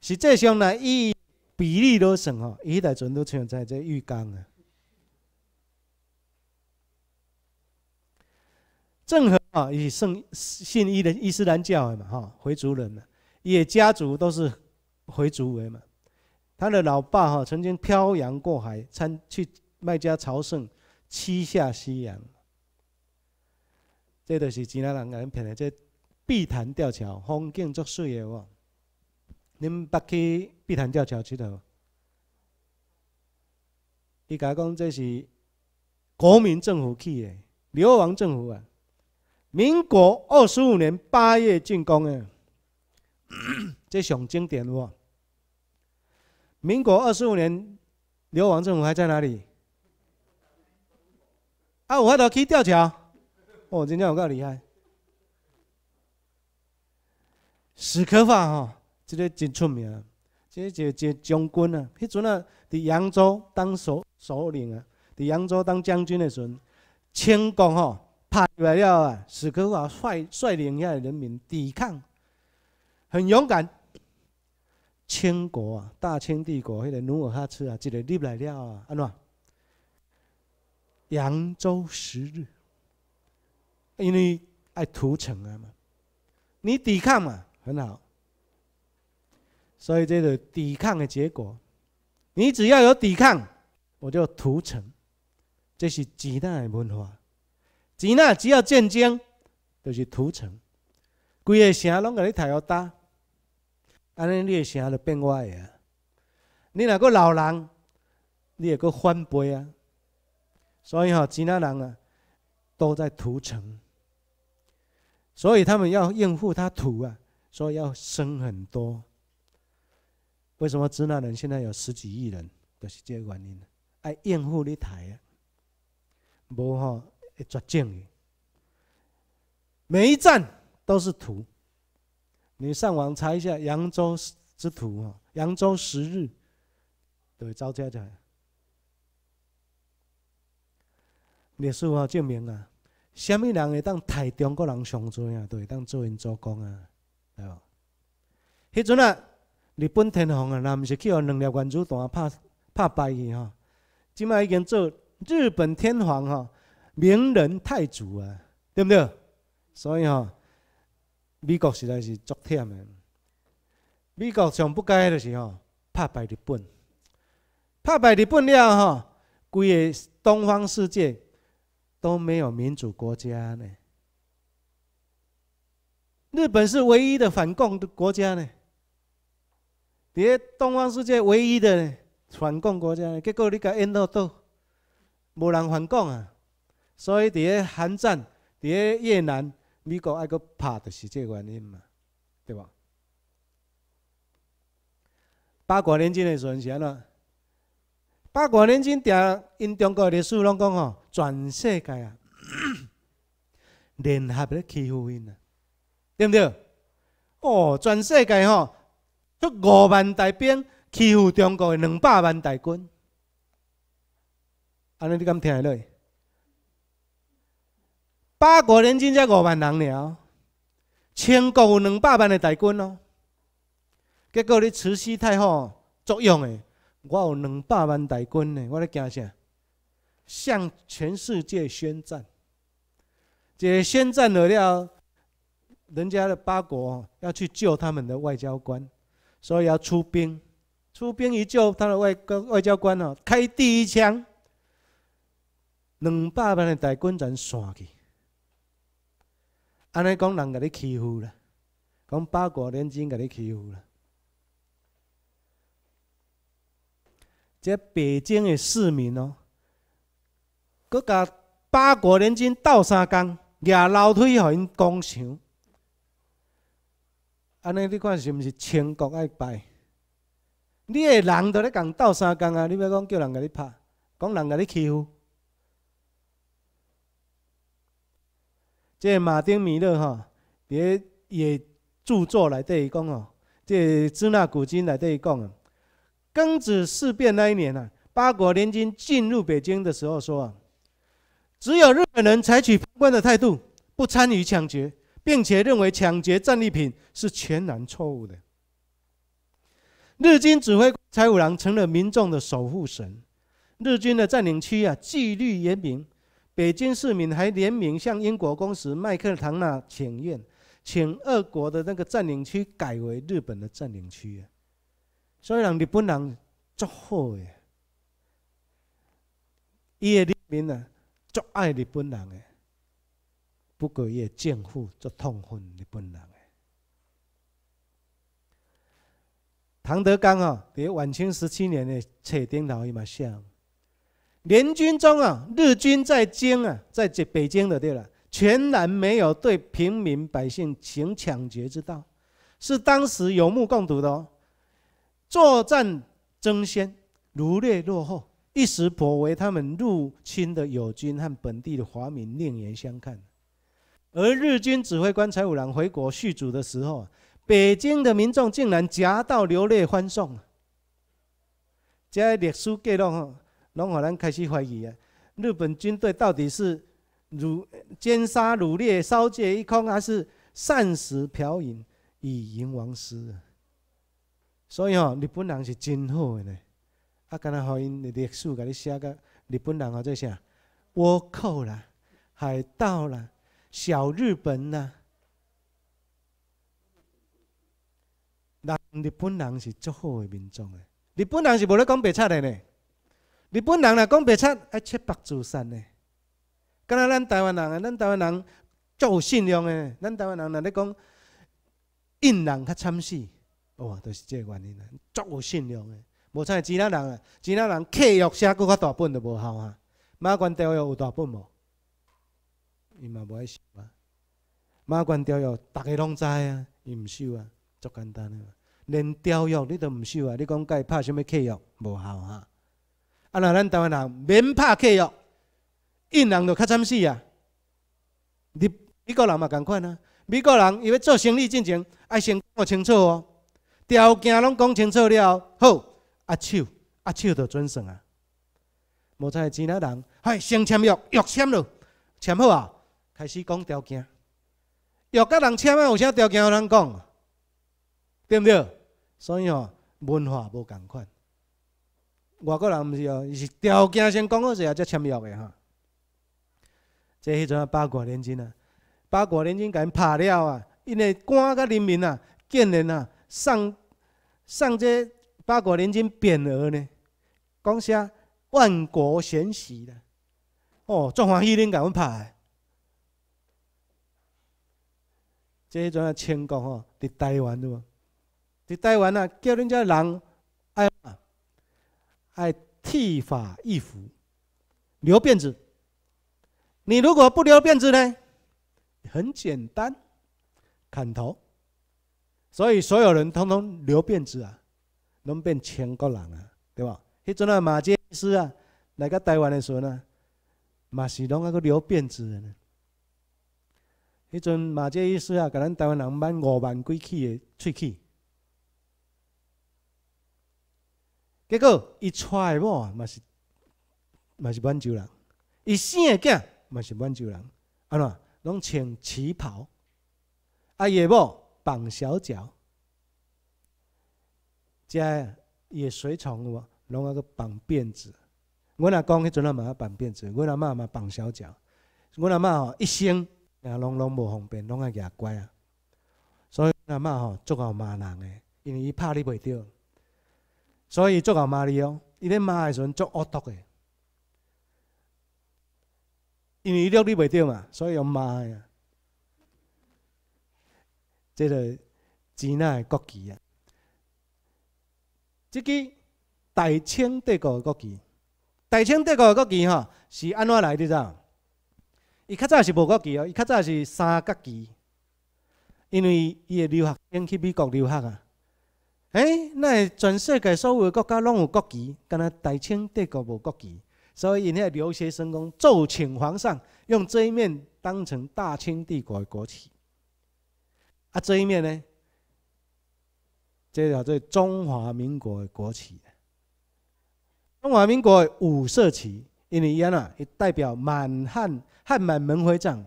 [SPEAKER 1] 实际上呢，伊比例都算吼，伊台船都现在个浴缸啊。郑和啊，也信信伊的伊斯兰教的嘛，哈，回族人嘛，伊家族都是回族为嘛。他的老爸哈曾经漂洋过海参去麦加朝圣，西下西洋。这都是指南人给恁拍的。这碧潭吊桥风景足水的喎，恁捌去碧潭吊桥佚佗？伊讲这是国民政府起的，流亡政府啊。民国二十五年八月竣工的，这上经典喎。民国二十五年，流亡政府还在哪里？啊，我还得去吊桥。哦，今天我告诉你，哎，史可法哦，这个真出名，这个一个将军啊，迄阵啊在扬州当首首领啊，在扬州当将军的时，清国吼拍出来了，啊，史可法率率领下人民抵抗，很勇敢。清国啊，大清帝国，那个努尔哈赤啊，一个入来了啊，安怎？扬州十日，因为爱屠城啊嘛。你抵抗嘛，很好。所以这个抵抗的结果，你只要有抵抗，我就屠城。这是吉纳的文化，吉纳只要战争，就是屠城。规个城拢给你太到大。安尼，你的声就变歪啊！你若个老人，你也个翻倍啊！所以吼，智囊人啊，都在屠城，所以他们要应付他屠啊，所以要生很多。为什么支那人现在有十几亿人？就是这个原因，爱应付你台啊，无吼会绝种的。每一站都是屠。你上网查一下《扬州之徒啊，《扬州十日》对，招家家历史啊，证明啊，什么人会当杀中国人上多啊？都会当做人做工啊，对吧？迄阵啊，日本天皇啊，那毋是去互两颗原子弹拍拍败去吼，即卖已经做日本天皇吼，明仁太祖啊，对不对？所以吼。美国实在是足忝诶！美国上不该就是吼，打败日本，打败日本了吼，规个东方世界都没有民主国家呢。日本是唯一的反共国家呢，伫个东方世界唯一的反共国家，结果你甲印度都无人反共啊，所以伫个韩战，伫个越南。美国爱搁拍，就是这个原因嘛，对吧？八国联军的是安怎？八国联军在因中国的历史拢讲吼，全世界啊 联合咧欺负因啊，对不对？哦，全世界吼，出五万大兵欺负中国的两百万大军，安尼你敢听会嘞？八国联军才五万人了，清国有两百万的大军哦。结果咧慈禧太后作用的，我有两百万大军呢，我咧惊啥？向全世界宣战。这宣战了了，人家的八国要去救他们的外交官，所以要出兵。出兵一救他的外外交官哦，开第一枪，两百万的大军全散去。安尼讲人甲你欺负啦，讲八国联军甲你欺负啦。即北京的市民哦，佮八国联军斗三工，拿楼梯互因攻上。安尼你看是毋是强国爱败？你的人都咧共斗三工啊！你要讲叫人甲你拍，讲人甲你欺负。这马丁·米勒哈，也也著作来对伊讲吼，这支那古今来对伊讲啊，庚子事变那一年啊，八国联军进入北京的时候说啊，只有日本人采取旁观的态度，不参与抢劫，并且认为抢劫战利品是全然错误的。日军指挥柴武郎成了民众的守护神，日军的占领区啊，纪律严明。北京市民还联名向英国公使麦克唐纳请愿，请俄国的那个占领区改为日本的占领区。所以，日本人祝贺好伊也人民啊，作爱日本人的，不过伊也政府作痛恨日本人。唐德刚啊，在晚清十七年呢，车顶头伊嘛写。联军中啊，日军在京啊，在这北京的，对了，全然没有对平民百姓行抢劫之道，是当时有目共睹的哦。作战争先，如劣落后，一时颇为他们入侵的友军和本地的华民另眼相看。而日军指挥官柴五郎回国续主的时候啊，北京的民众竟然夹道流泪欢送，这历史记录哦。拢互咱开始怀疑啊，日本军队到底是如奸杀掳掠烧劫一空，还是善食嫖饮以赢亡尸？所以吼，日本人是真好嘅呢。啊，干若互因历史家你写个，日本人哦在想，倭寇啦，海盗啦，小日本啦。那日本人是足好的民众诶，日本人是无咧讲白贼的呢。日本人来讲白贼，爱七百自杀呢。敢若咱台湾人啊，咱台湾人足有信用的。咱台湾人若咧讲，印人较惨死，哇，都是即个原因啊，足有信用的。无像其他人啊，吉拉人契约写搁较大本就无效啊。马关条约有大本无？伊嘛无收啊。马关条约逐个拢知啊，伊毋收啊，足简单啊。连条约你都毋收啊，你讲伊拍啥物契约？无效啊。啊，那咱台湾人免拍契约，印人就较惨死啊！美美国人嘛共款啊，美国人因为做生意进前爱先讲清楚哦，条件拢讲清楚了，好，啊手啊手就准算啊，无才钱的人，嗨，先签约，约签了，签好啊，开始讲条件，约甲人签啊，有啥条件咱讲，对不对？所以吼，文化无共款。外国人毋是哦，伊是条件先讲好啊，才签约的哈。即迄阵啊，八国联军啊，八国联军甲因拍了啊，因为官甲人民啊，竟然啊送送这八国联军匾额呢，讲啥万国贤喜啦。哦，中欢夷人甲阮拍，即迄阵啊，清国吼，伫台湾无？伫台湾啊，叫人遮人。爱剃发易服，留辫子。你如果不留辫子呢？很简单，砍头。所以所有人通通留辫子啊，拢变全国人啊，对吧？迄阵啊，马杰斯啊来到台湾的时候呢，马是拢那个留辫子的。迄阵马杰斯啊，给咱台湾人办五万几起的喙齿。结果一的某啊，嘛是嘛是温州人；伊生的囝嘛是温州人。安怎拢穿旗袍，伊爷某绑小脚，伊也随从无，拢阿个绑辫子。我阿公迄阵阿嘛绑辫子，我阿嬷嘛绑小脚。我阿嬷吼一生啊拢拢无方便，拢阿野乖啊，所以阿嬷吼足够骂人的，因为伊拍你袂着。所以做狗骂你哦，伊咧骂的时阵足恶毒的，因为伊录你袂着嘛，所以用骂啊。即个钱哪的国旗啊？即支大清帝国的国旗。大清帝国的国旗吼，是安怎来的啊？伊较早是无国旗哦，伊较早是三角旗，因为伊的留学生去美国留学啊。哎，那全世界所有国家拢有国旗，跟阿大清帝国无国旗，所以因遐留学生讲奏请皇上用这一面当成大清帝国的国旗。啊，这一面呢，即叫做中华民国的国旗。中华民国的五色旗，因为伊安那伊代表满汉汉满门徽章。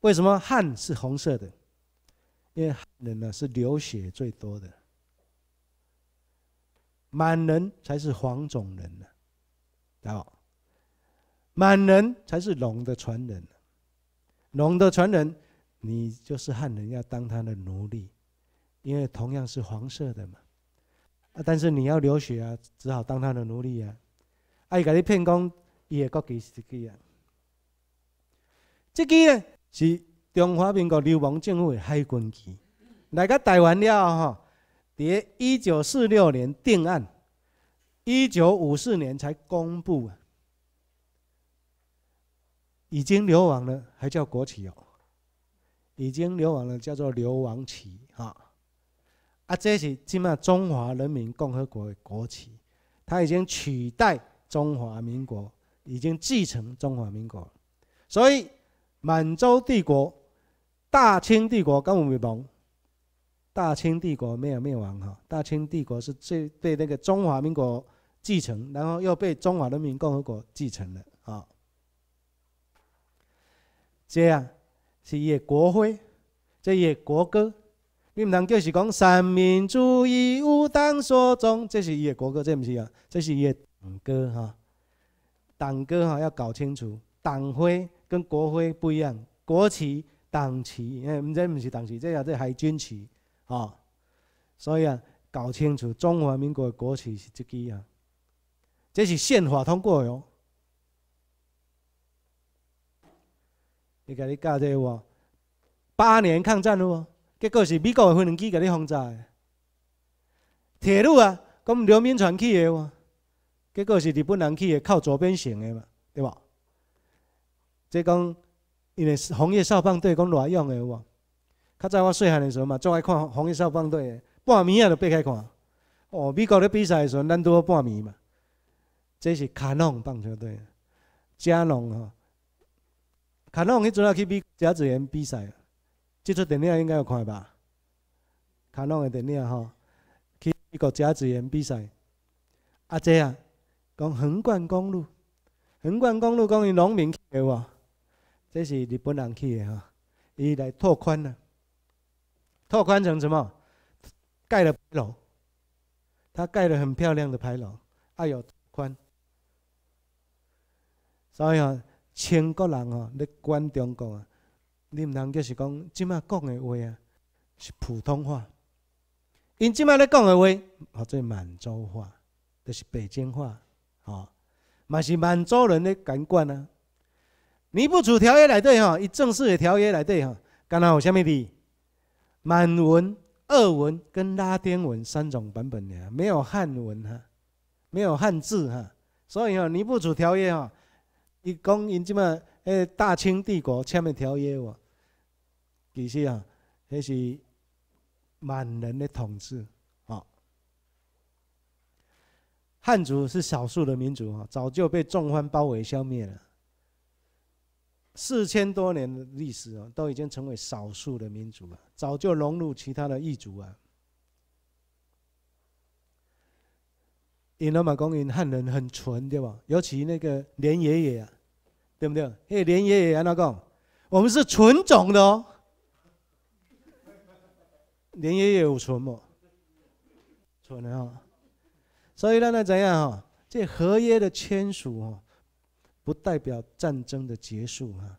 [SPEAKER 1] 为什么汉是红色的？因为汉人呢是流血最多的。满人才是黄种人呢，好，满人才是龙的传人龙的传人，你就是汉人要当他的奴隶，因为同样是黄色的嘛，啊，但是你要流血啊，只好当他的奴隶啊，哎，给你骗讲伊国旗是这个啊，这机呢是中华民国流氓政府海军旗，来个台湾了迭一九四六年定案，一九五四年才公布。已经流亡了，还叫国旗哦？已经流亡了，叫做流亡旗啊！啊，这是今嘛中华人民共和国的国旗，它已经取代中华民国，已经继承中华民国。所以，满洲帝国、大清帝国跟我没崩。大清帝国没有灭亡哈，大清帝国是最被那个中华民国继承，然后又被中华人民共和国继承了啊。这啊是伊国徽，这伊国歌，你唔通叫是讲三民主义吾党所宗，这是伊国歌，这不是啊，这是伊党歌哈。党歌哈要搞清楚，党徽跟国徽不一样，国旗、党旗诶唔知唔是党旗，这啊这海军旗。哦，所以啊，搞清楚中华民国的国体是这基啊，这是宪法通过哟。你讲你搞这个，八年抗战哦，结果是美国的飞龙机给你轰炸的，铁路啊，讲流民船去的哦，结果是日本人去的，靠左边行的嘛，对吧？这讲，因为红叶少棒队讲乱用的哦。较早我细汉的时阵嘛，最爱看红衣少棒队的，半暝啊就爬起来看。哦，美国咧比赛的时阵，咱拄好半暝嘛。这是卡农棒球队，加农吼。卡农迄阵啊去比甲子园比赛，即出电影应该有看吧？卡农的电影吼，去美国甲子园比赛。啊，这啊讲横贯公路，横贯公路讲伊农民去的哇，这是日本人去的吼，伊来拓宽呐。拓宽成什么？盖了牌楼，他盖了很漂亮的牌楼，还有宽。所以啊，全国人哦，你管中国啊，你唔通就是讲，即卖讲的话啊，是普通话。因即卖咧讲的话，学做满洲话，就是北京话，吼，嘛是满洲人的感官啊。你不楚条约来对哈，伊正式的条约来对哈，干有虾米的？满文、俄文跟拉丁文三种版本的，没有汉文哈，没有汉字哈，所以哈《尼布楚条约》哈，你讲因这么大清帝国签的条约哇，其实哈，那是满人的统治汉族是少数的民族啊，早就被众藩包围消灭了。四千多年的历史啊，都已经成为少数的民族了，早就融入其他的异族啊。因老板公尹汉人很纯，对吧？尤其那个连爷爷啊，对不对？嘿，连爷爷啊，那讲，我们是纯种的哦。连爷爷有纯不？纯啊，所以让他怎样啊？这合约的签署哦，不代表战争的结束啊！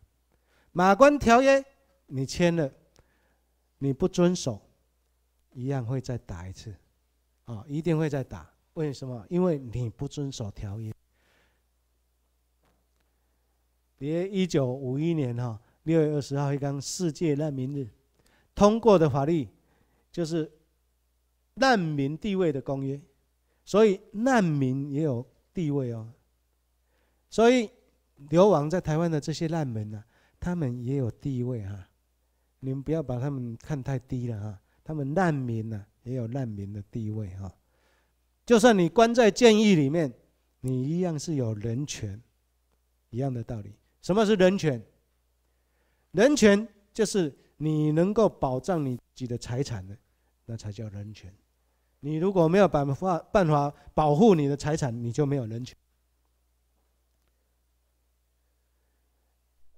[SPEAKER 1] 马关条约你签了，你不遵守，一样会再打一次，啊，一定会再打。为什么？因为你不遵守条约。别一九五一年哈六月二十号，一刚世界难民日通过的法律，就是难民地位的公约，所以难民也有地位哦，所以。流亡在台湾的这些难民呢，他们也有地位哈。你们不要把他们看太低了哈。他们难民呢也有难民的地位哈。就算你关在监狱里面，你一样是有人权，一样的道理。什么是人权？人权就是你能够保障你自己的财产的，那才叫人权。你如果没有办法办法保护你的财产，你就没有人权。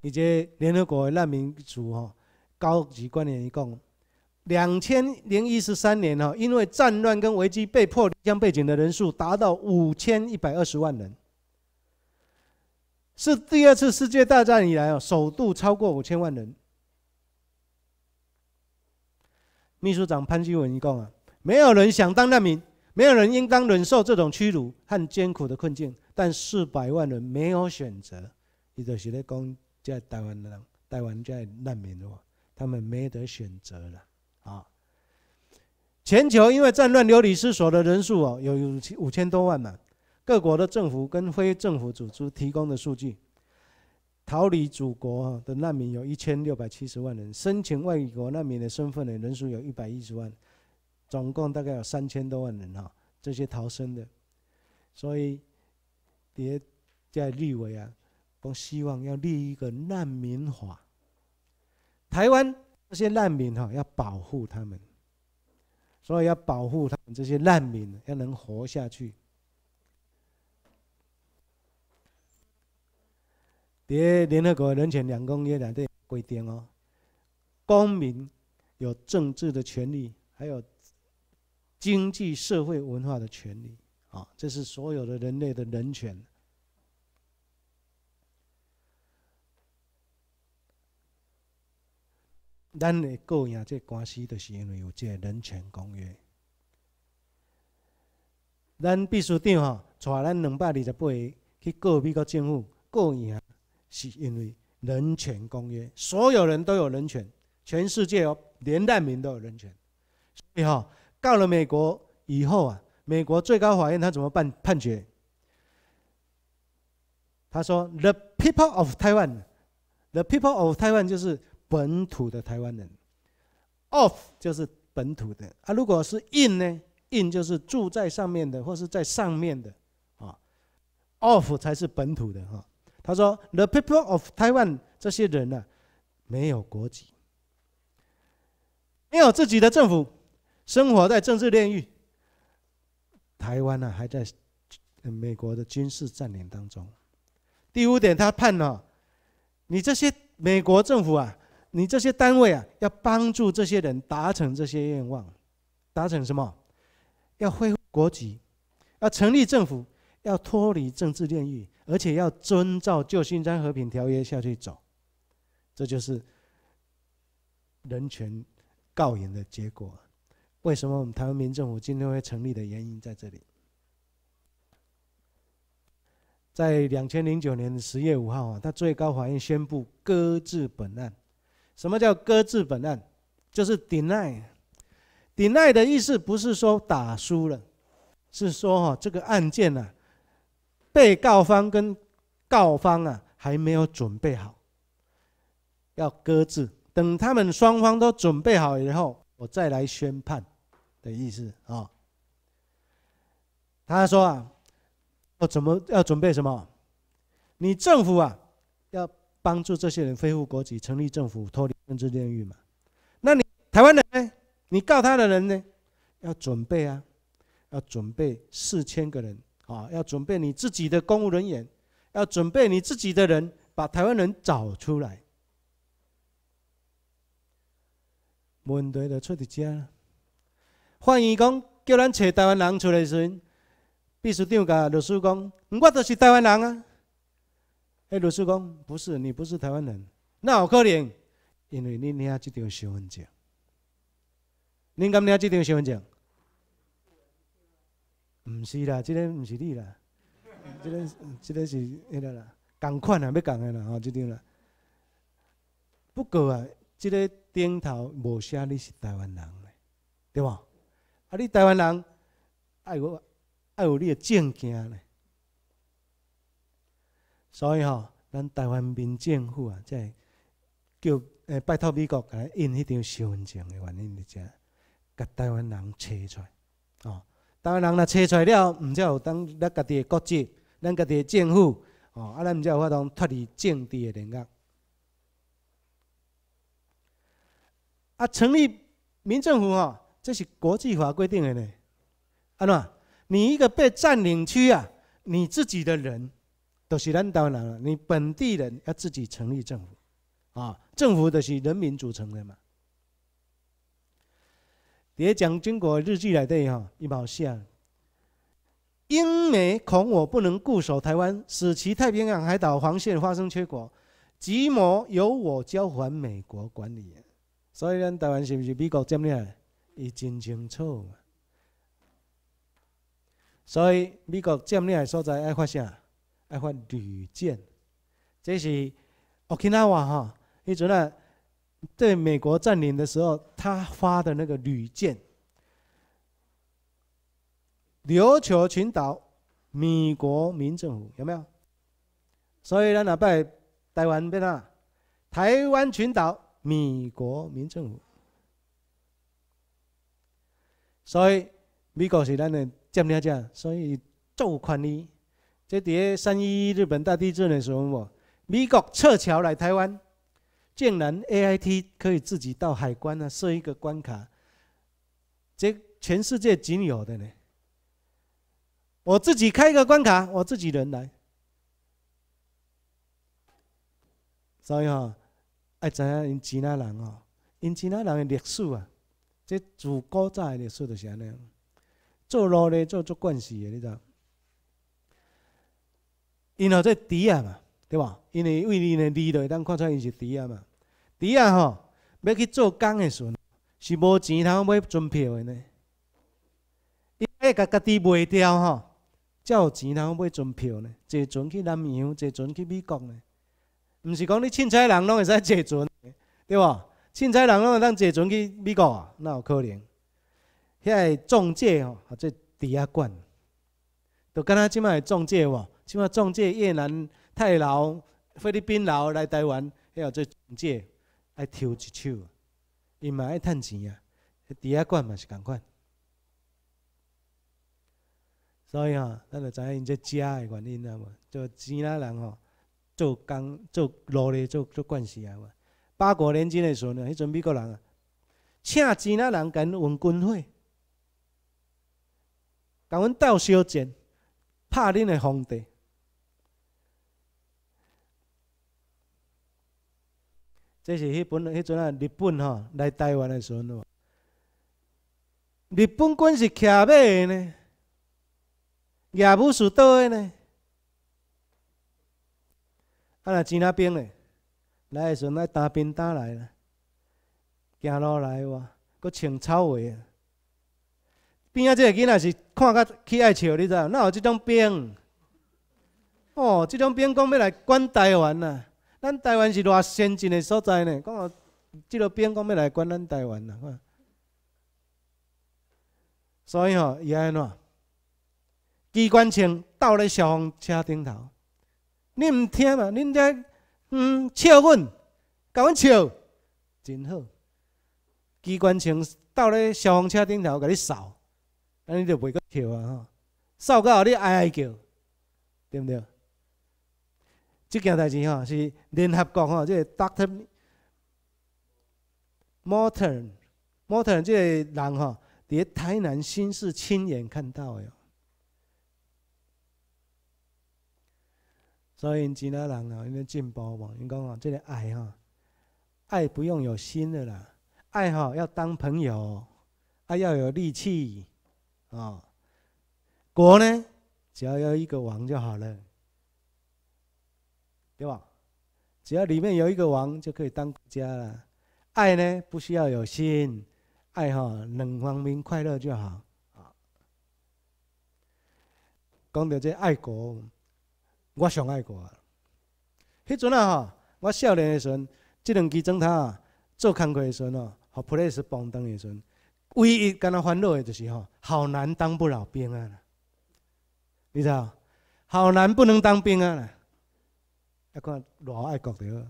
[SPEAKER 1] 以及联合国难民组哈高级官员一讲，两千零一十三年哈，因为战乱跟危机被迫离乡背景的人数达到五千一百二十万人，是第二次世界大战以来哦，首度超过五千万人。秘书长潘基文一讲啊，没有人想当难民，没有人应当忍受这种屈辱和艰苦的困境，但四百万人没有选择。伊就是咧讲。在台湾呢，台湾在难民哦，他们没得选择了啊。全球因为战乱流离失所的人数哦，有五千多万嘛。各国的政府跟非政府组织提供的数据，逃离祖国的难民有一千六百七十万人，申请外国难民的身份的人数有一百一十万，总共大概有三千多万人哈。这些逃生的，所以叠在立委啊。光希望要立一个难民法，台湾这些难民哈要保护他们，所以要保护他们这些难民要能活下去。别联合国人权两公约两对规定哦，公民有政治的权利，还有经济、社会、文化的权利啊，这是所有的人类的人权。咱会告人，这官司就是因为有这人权公约。咱秘书长吼，带咱两百二十不个去告美国政府，告人是因为人权公约，所有人都有人权，全世界哦，连难民都有人权。所以吼，告了美国以后啊，美国最高法院他怎么办判决？他说：“The people of Taiwan, the people of Taiwan 就是。”本土的台湾人，of 就是本土的啊。如果是 in 呢，in 就是住在上面的或是在上面的啊。of 才是本土的哈。他说，the people of Taiwan 这些人呢，没有国籍，没有自己的政府，生活在政治炼狱。台湾呢还在美国的军事占领当中。第五点，他判了你这些美国政府啊。你这些单位啊，要帮助这些人达成这些愿望，达成什么？要恢复国籍，要成立政府，要脱离政治炼狱，而且要遵照旧新疆和平条约下去走，这就是人权告赢的结果。为什么我们台湾民政府今天会成立的原因在这里？在两千零九年十月五号啊，他最高法院宣布搁置本案。什么叫搁置本案？就是 “deny”。“deny” 的意思不是说打输了，是说哈这个案件啊，被告方跟告方啊还没有准备好，要搁置，等他们双方都准备好以后，我再来宣判的意思啊。他说啊，要怎么要准备什么？你政府啊要。帮助这些人恢复国籍、成立政府、脱离政治炼狱嘛？那你台湾人呢？你告他的人呢？要准备啊，要准备四千个人啊，要准备你自己的公务人员，要准备你自己的人，把台湾人找出来。问题就出在這了。换言讲，叫咱找台湾人出来时，秘书长甲律师讲，我都是台湾人啊。哎，卢师公，不是你，不是台湾人，那有可能，因为你领这张身份证，你敢领这张身份证？唔是啦，这个唔是你啦，这个这个是迄个啦，同款啊，要同的啦，吼，这张啦。不过啊，这个顶头无写你是台湾人咧，对无？啊，你台湾人爱有爱有你的证件咧。所以吼，咱台湾民政府啊，即系叫诶，拜托美国，印迄张身份证的原因伫遮，甲台湾人查出，来，吼，台湾人若查出来了，毋则有当咱家己的国籍，咱家己的政府，吼，啊，咱毋则有法通脱离政治的两岸。啊，成立民政府吼，这是国际法规定的呢。啊、诺，你一个被占领区啊，你自己的人。都是咱台湾人，你本地人要自己成立政府，啊，政府的是人民组成的嘛。咧讲经国日记来对哈，一毛写，英美恐我不能固守台湾，使其太平洋海岛防线发生缺口，即模由我交还美国管理。所以咱台湾是不是美国占领？伊真清楚所以美国占领的所在爱发啥？爱发旅舰，这是 Okinawa 哈，一直呢，对美国占领的时候，他发的那个旅舰。琉球群岛，美国民政府有没有？所以呢，若不台湾边啊，台湾群岛，美国民政府。所以美国是咱的占领者，所以做权利。这伫咧三一一日本大地震的时候，我美国撤侨来台湾，竟然 A I T 可以自己到海关呢设一个关卡，这全世界仅有的呢。我自己开一个关卡，我自己人来。所以吼，爱知因其他人哦，因其他人的历史啊，这自古早的历史就是安尼，做路咧做做惯系的，你知？因何做抵押嘛？对吧？因为因为因的利会咱看出因是抵押嘛。抵押吼，要去做工的时，阵，是无钱通买船票的呢？伊爱家家己卖掉吼，才有钱通买船票呢。坐船去南洋，坐船去美国呢？毋是讲你凊彩人拢会使坐船，对吧？凊彩人拢会当坐船去美国啊？哪有可能？遐中介吼，或者抵押官，就敢若即摆中介吼。起码中介越南、泰劳、菲律宾劳来台湾，遐做中介爱抽一手，伊嘛爱趁钱啊。伫遐管嘛是共款，所以吼，咱着知影因这食的原因啊无？就钱南人吼，做工做努力做做惯势啊无？八国联军的时呢，迄阵美国人啊，请钱南人跟阮运军火，共阮斗小钱，拍恁的皇帝。这是迄本、迄阵啊，日本吼来台湾的时阵，日本军是骑马的呢，野武士刀的呢。啊，那其他兵呢？来的时候若打鞭打来啦，行路来哇，搁穿草鞋。边啊这个囡仔是看甲起爱笑，你知？哪有这种兵？哦，这种兵讲要来管台湾呐。咱台湾是偌先进的所在呢，讲哦，即个兵讲要来管咱台湾呐，所以吼伊安怎？机关枪倒咧消防车顶头，你毋听嘛？你再嗯笑阮，甲阮笑，真好。机关枪倒咧消防车顶头，甲你扫，安尼就袂阁笑啊！吼，扫到你哀哀叫，对不对？这件代事吼，是联合国吼，即个 Dr. Morton，Morton 即个人吼，在台南新市亲眼看到的。所以其他人啊，因进步哦。你讲哦，这个爱哈，爱不用有心的啦，爱哈要当朋友，爱要有力气啊。国呢，只要有一个王就好了。对吧？只要里面有一个王，就可以当家了。爱呢，不需要有心，爱哈，两方面快乐就好。啊，讲到这爱国，我上爱国了。迄阵啊吼，我少年的时阵，即两支中头啊，做工课的时阵哦，和普雷斯帮登的时阵，唯一感那烦恼的就是吼，好难当不了兵啊。你知道，好难不能当兵啊。啊，看偌爱国着。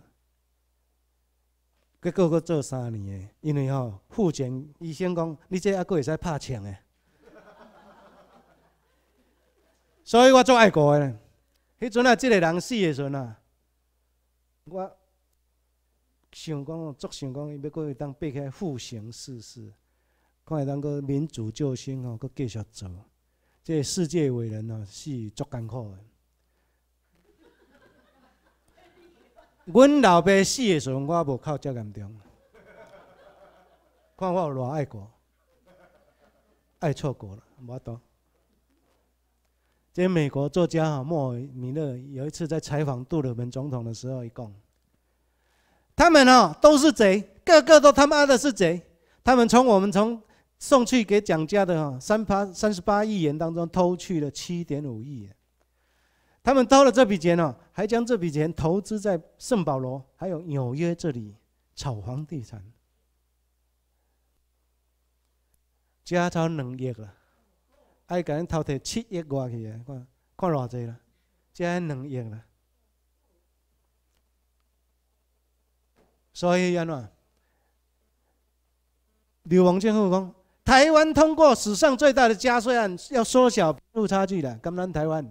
[SPEAKER 1] 结果阁做三年诶，因为吼，复钱医生讲，你这还阁会使拍枪诶，所以我足爱国诶。迄阵啊，即个人死诶时阵啊，我想讲，足想讲，伊要会当八开复行试事，看会当阁民主救星吼，阁继续做。这世界伟人啊，死足艰苦诶。阮老爸死的时阵，我无哭，遮严重。看我有偌爱国，爱错国了，无多。这美国作家哈莫米勒有一次在采访杜鲁门总统的时候，一讲，他们哦都是贼，个个都他妈的是贼。他们从我们从送去给蒋家的哈三八三十八亿元当中偷去了七点五亿元。他们掏了这笔钱呢，还将这笔钱投资在圣保罗还有纽约这里炒房地产。加超两亿啦，爱甲恁偷摕七亿外去啊！看看偌济啦，加恁两亿啦。所以讲啊，刘王正后讲，台湾通过史上最大的加税案，要缩小贫富差距了，刚刚台湾。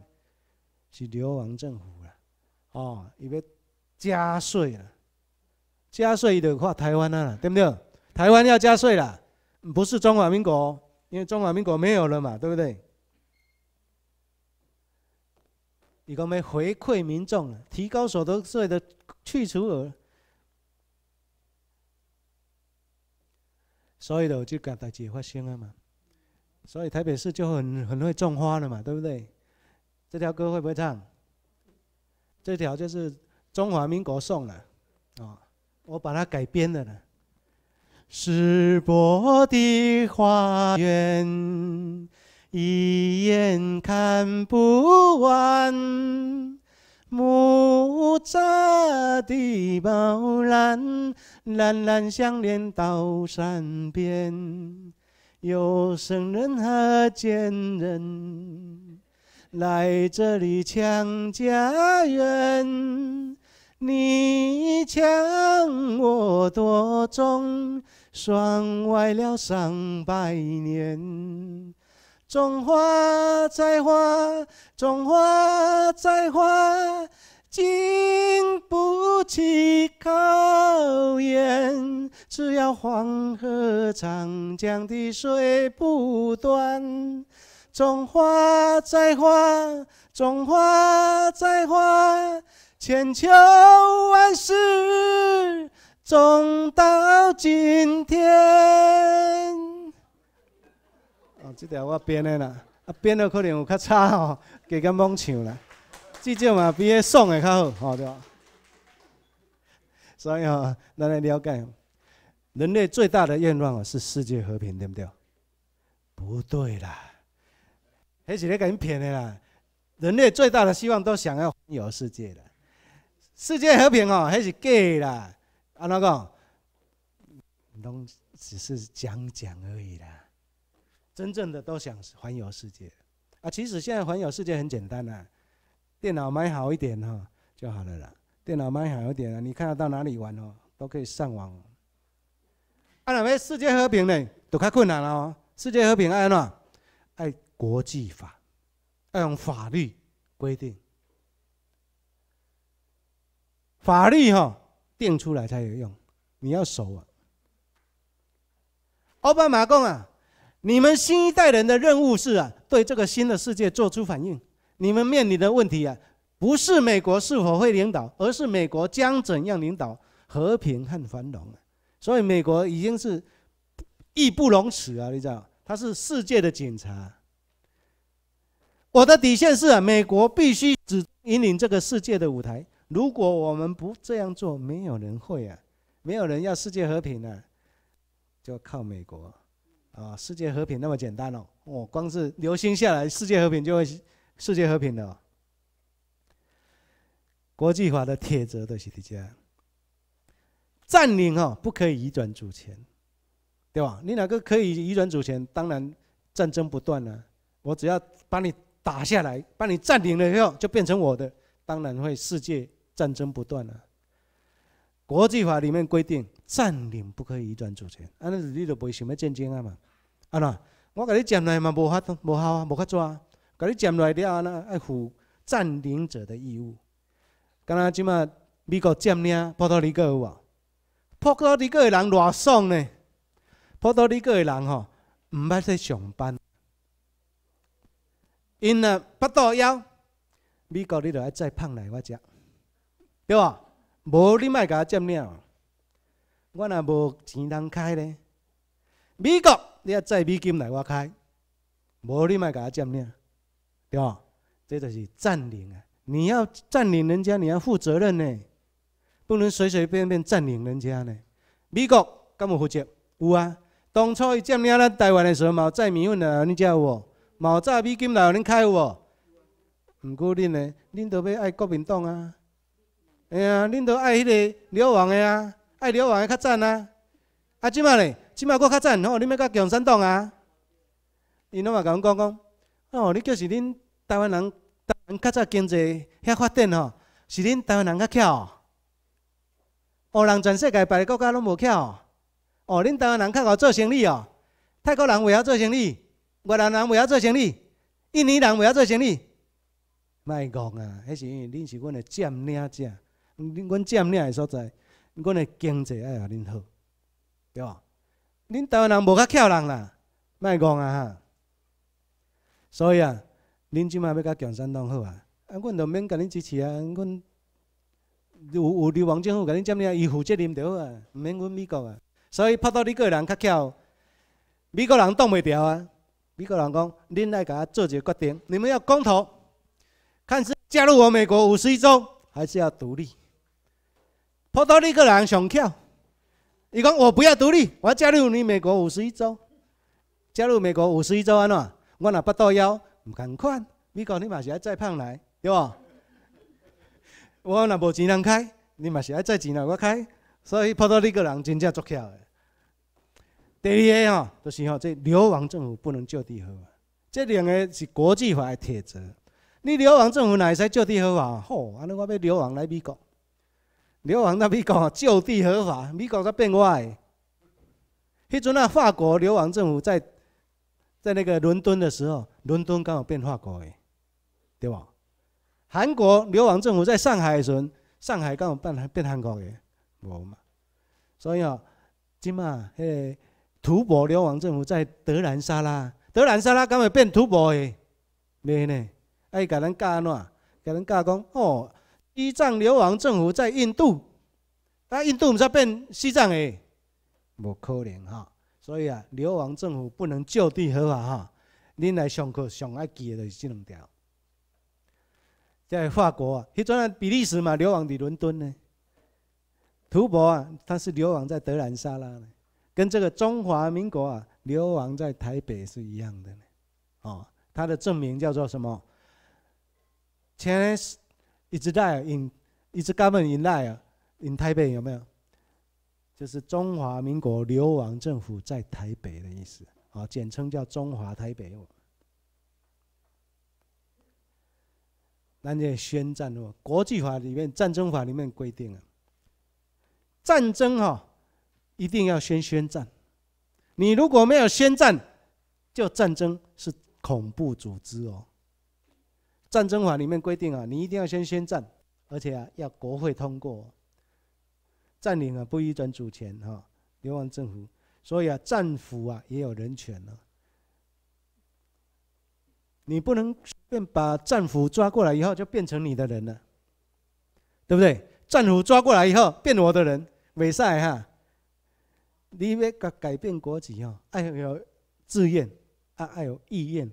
[SPEAKER 1] 是流亡政府啦，哦，伊要加税啦，加税伊就台湾啊对不对？台湾要加税啦，不是中华民国，因为中华民国没有了嘛，对不对？伊讲要回馈民众啦，提高所得税的去除额，所以咧我就讲台几发生啊嘛，所以台北市就很很会种花的嘛，对不对？这条歌会不会唱？这条就是《中华民国颂》了，哦，我把它改编的了。世博的花园，一眼看不完；木栅的宝兰，蓝蓝相连到山边。有圣人和贱人。来这里抢家园，你抢我夺中，爽歪了上百年。种花栽花，种花栽花，经不起考验。只要黄河长江的水不断。种花栽花，种花栽花，千秋万世，种到今天。哦，这条我编的啦，啊，编的可能有较差哦，加个懵唱啦，至少嘛比那唱的较好吼对。所以吼，咱来了解，人类最大的愿望是世界和平，对不对？不对啦。还是咧跟骗的啦！人类最大的希望都想要环游世界的，世界和平哦，还是假的。安怎讲？拢只是讲讲而已啦。真正的都想环游世界啊！其实现在环游世界很简单啦，电脑买好一点哈就好了啦。电脑买好一点啊，你看到哪里玩哦，都可以上网。啊，那要世界和平呢，就较困难了哦。世界和平安怎？哎。国际法要用法律规定，法律哈定出来才有用，你要守啊。奥巴马讲啊，你们新一代人的任务是啊，对这个新的世界做出反应。你们面临的问题啊，不是美国是否会领导，而是美国将怎样领导和平和繁荣。所以美国已经是义不容辞啊，你知道，他是世界的警察。我的底线是，美国必须只引领这个世界的舞台。如果我们不这样做，没有人会啊，没有人要世界和平呢，就靠美国啊，世界和平那么简单哦，我光是流星下来，世界和平就会，世界和平的，国际法的铁则都是这样，占领哈不可以移转主权，对吧？你哪个可以移转主权？当然战争不断了，我只要把你。打下来，把你占领了以后，就变成我的，当然会世界战争不断了。国际法里面规定，占领不可以移转主权，安尼你就不会想要战争啊嘛。啊喏，我给你占来嘛，无法通，无效啊，无法做啊。把你占来了，那要负占领者的义务。刚刚今嘛，美国占领波多黎各，哇，波多黎各的人偌爽呢。波多黎各的人吼，毋巴适上班。因若不多枵，美国你就要再捧来我吃，对吧？无你卖甲我占领，我若无钱通开咧。美国你要再美金来我开，无你卖甲我占领，对吧？这就是占领啊！你要占领人家，你要负责任呢，不能随随便便占领人家呢。美国敢有负责？有啊！当初伊占领咱台湾的时候，载再民运来你家我。毛早美金来，恁开有无？毋过恁呢？恁都要爱国民党啊？哎呀，恁都爱迄个李王的啊？爱李王的较赞啊！啊，即马的即马我较赞吼，恁要爱共产党啊？因拢嘛甲阮讲讲哦，你叫是恁台湾人，台湾较早经济遐发展哦，是恁台湾人较巧哦。人全世界别个国家拢无巧哦。恁台湾人较会做生意哦。泰国人会晓做生意。越南人袂晓做生意，印尼人袂晓做生意，卖讲啊！迄是因为恁是阮的占领者，阮占领的所在，阮的经济爱恁好，对吧？恁台湾人无较巧人啦，卖讲啊哈！所以啊，恁即嘛要甲共产党好啊！啊，阮就免甲恁支持啊！阮有有流王政府甲恁占领，伊负责恁着好啊，毋免阮美国啊！所以拍到美个人较巧，美国人挡袂牢啊！美国人讲，恁来给他做一个决定。你们要公投，看是加入我美国五十一州，还是要独立。波多黎各人想跳，伊讲我不要独立，我要加入你美国五十一州。加入美国五十一州安怎？我那不到腰，唔敢款。美国你嘛是要再胖来，对不？我那无钱通开，你嘛是要再钱来我开。所以波多黎各人真正作巧的。第二个吼，就是吼，这流亡政府不能就地合法，这两个是国际法的铁则。你流亡政府哪会使就地合法？吼，安尼我要流亡来美国，流亡到美国就地合法，美国才变我的。迄阵啊，法国流亡政府在在那个伦敦的时候，伦敦刚好变法国诶，对吧？韩国流亡政府在上海时，上海刚好变变韩国诶，无嘛。所以吼，即嘛嘿。土伯流亡政府在德兰沙拉，德兰沙拉敢会变土伯的？未呢？爱甲咱教安怎？甲咱教讲哦，西藏流亡政府在印度，啊，印度毋才变西藏的，无可能哈。所以啊，流亡政府不能就地合法哈。恁来上课上爱记的就是这两条。在法国，啊，迄阵啊，比利时嘛，流亡伫伦敦呢。土伯啊，他是流亡在德兰沙拉呢。跟这个中华民国啊流亡在台北是一样的呢，哦，他的证明叫做什么？"Chines government in Taipei" 有没有？就是中华民国流亡政府在台北的意思，哦，简称叫中华台北。我，那这宣战哦，国际法里面战争法里面规定啊，战争哈。一定要先宣战。你如果没有宣战，就战争是恐怖组织哦。战争法里面规定啊，你一定要先宣战，而且啊要国会通过，占领啊不依转主权哈，流亡政府。所以啊战俘啊也有人权呢。你不能变把战俘抓过来以后就变成你的人了，对不对？战俘抓过来以后变我的人，伪赛哈。你要改改变国籍哦，哎有自愿，啊，哎有意愿，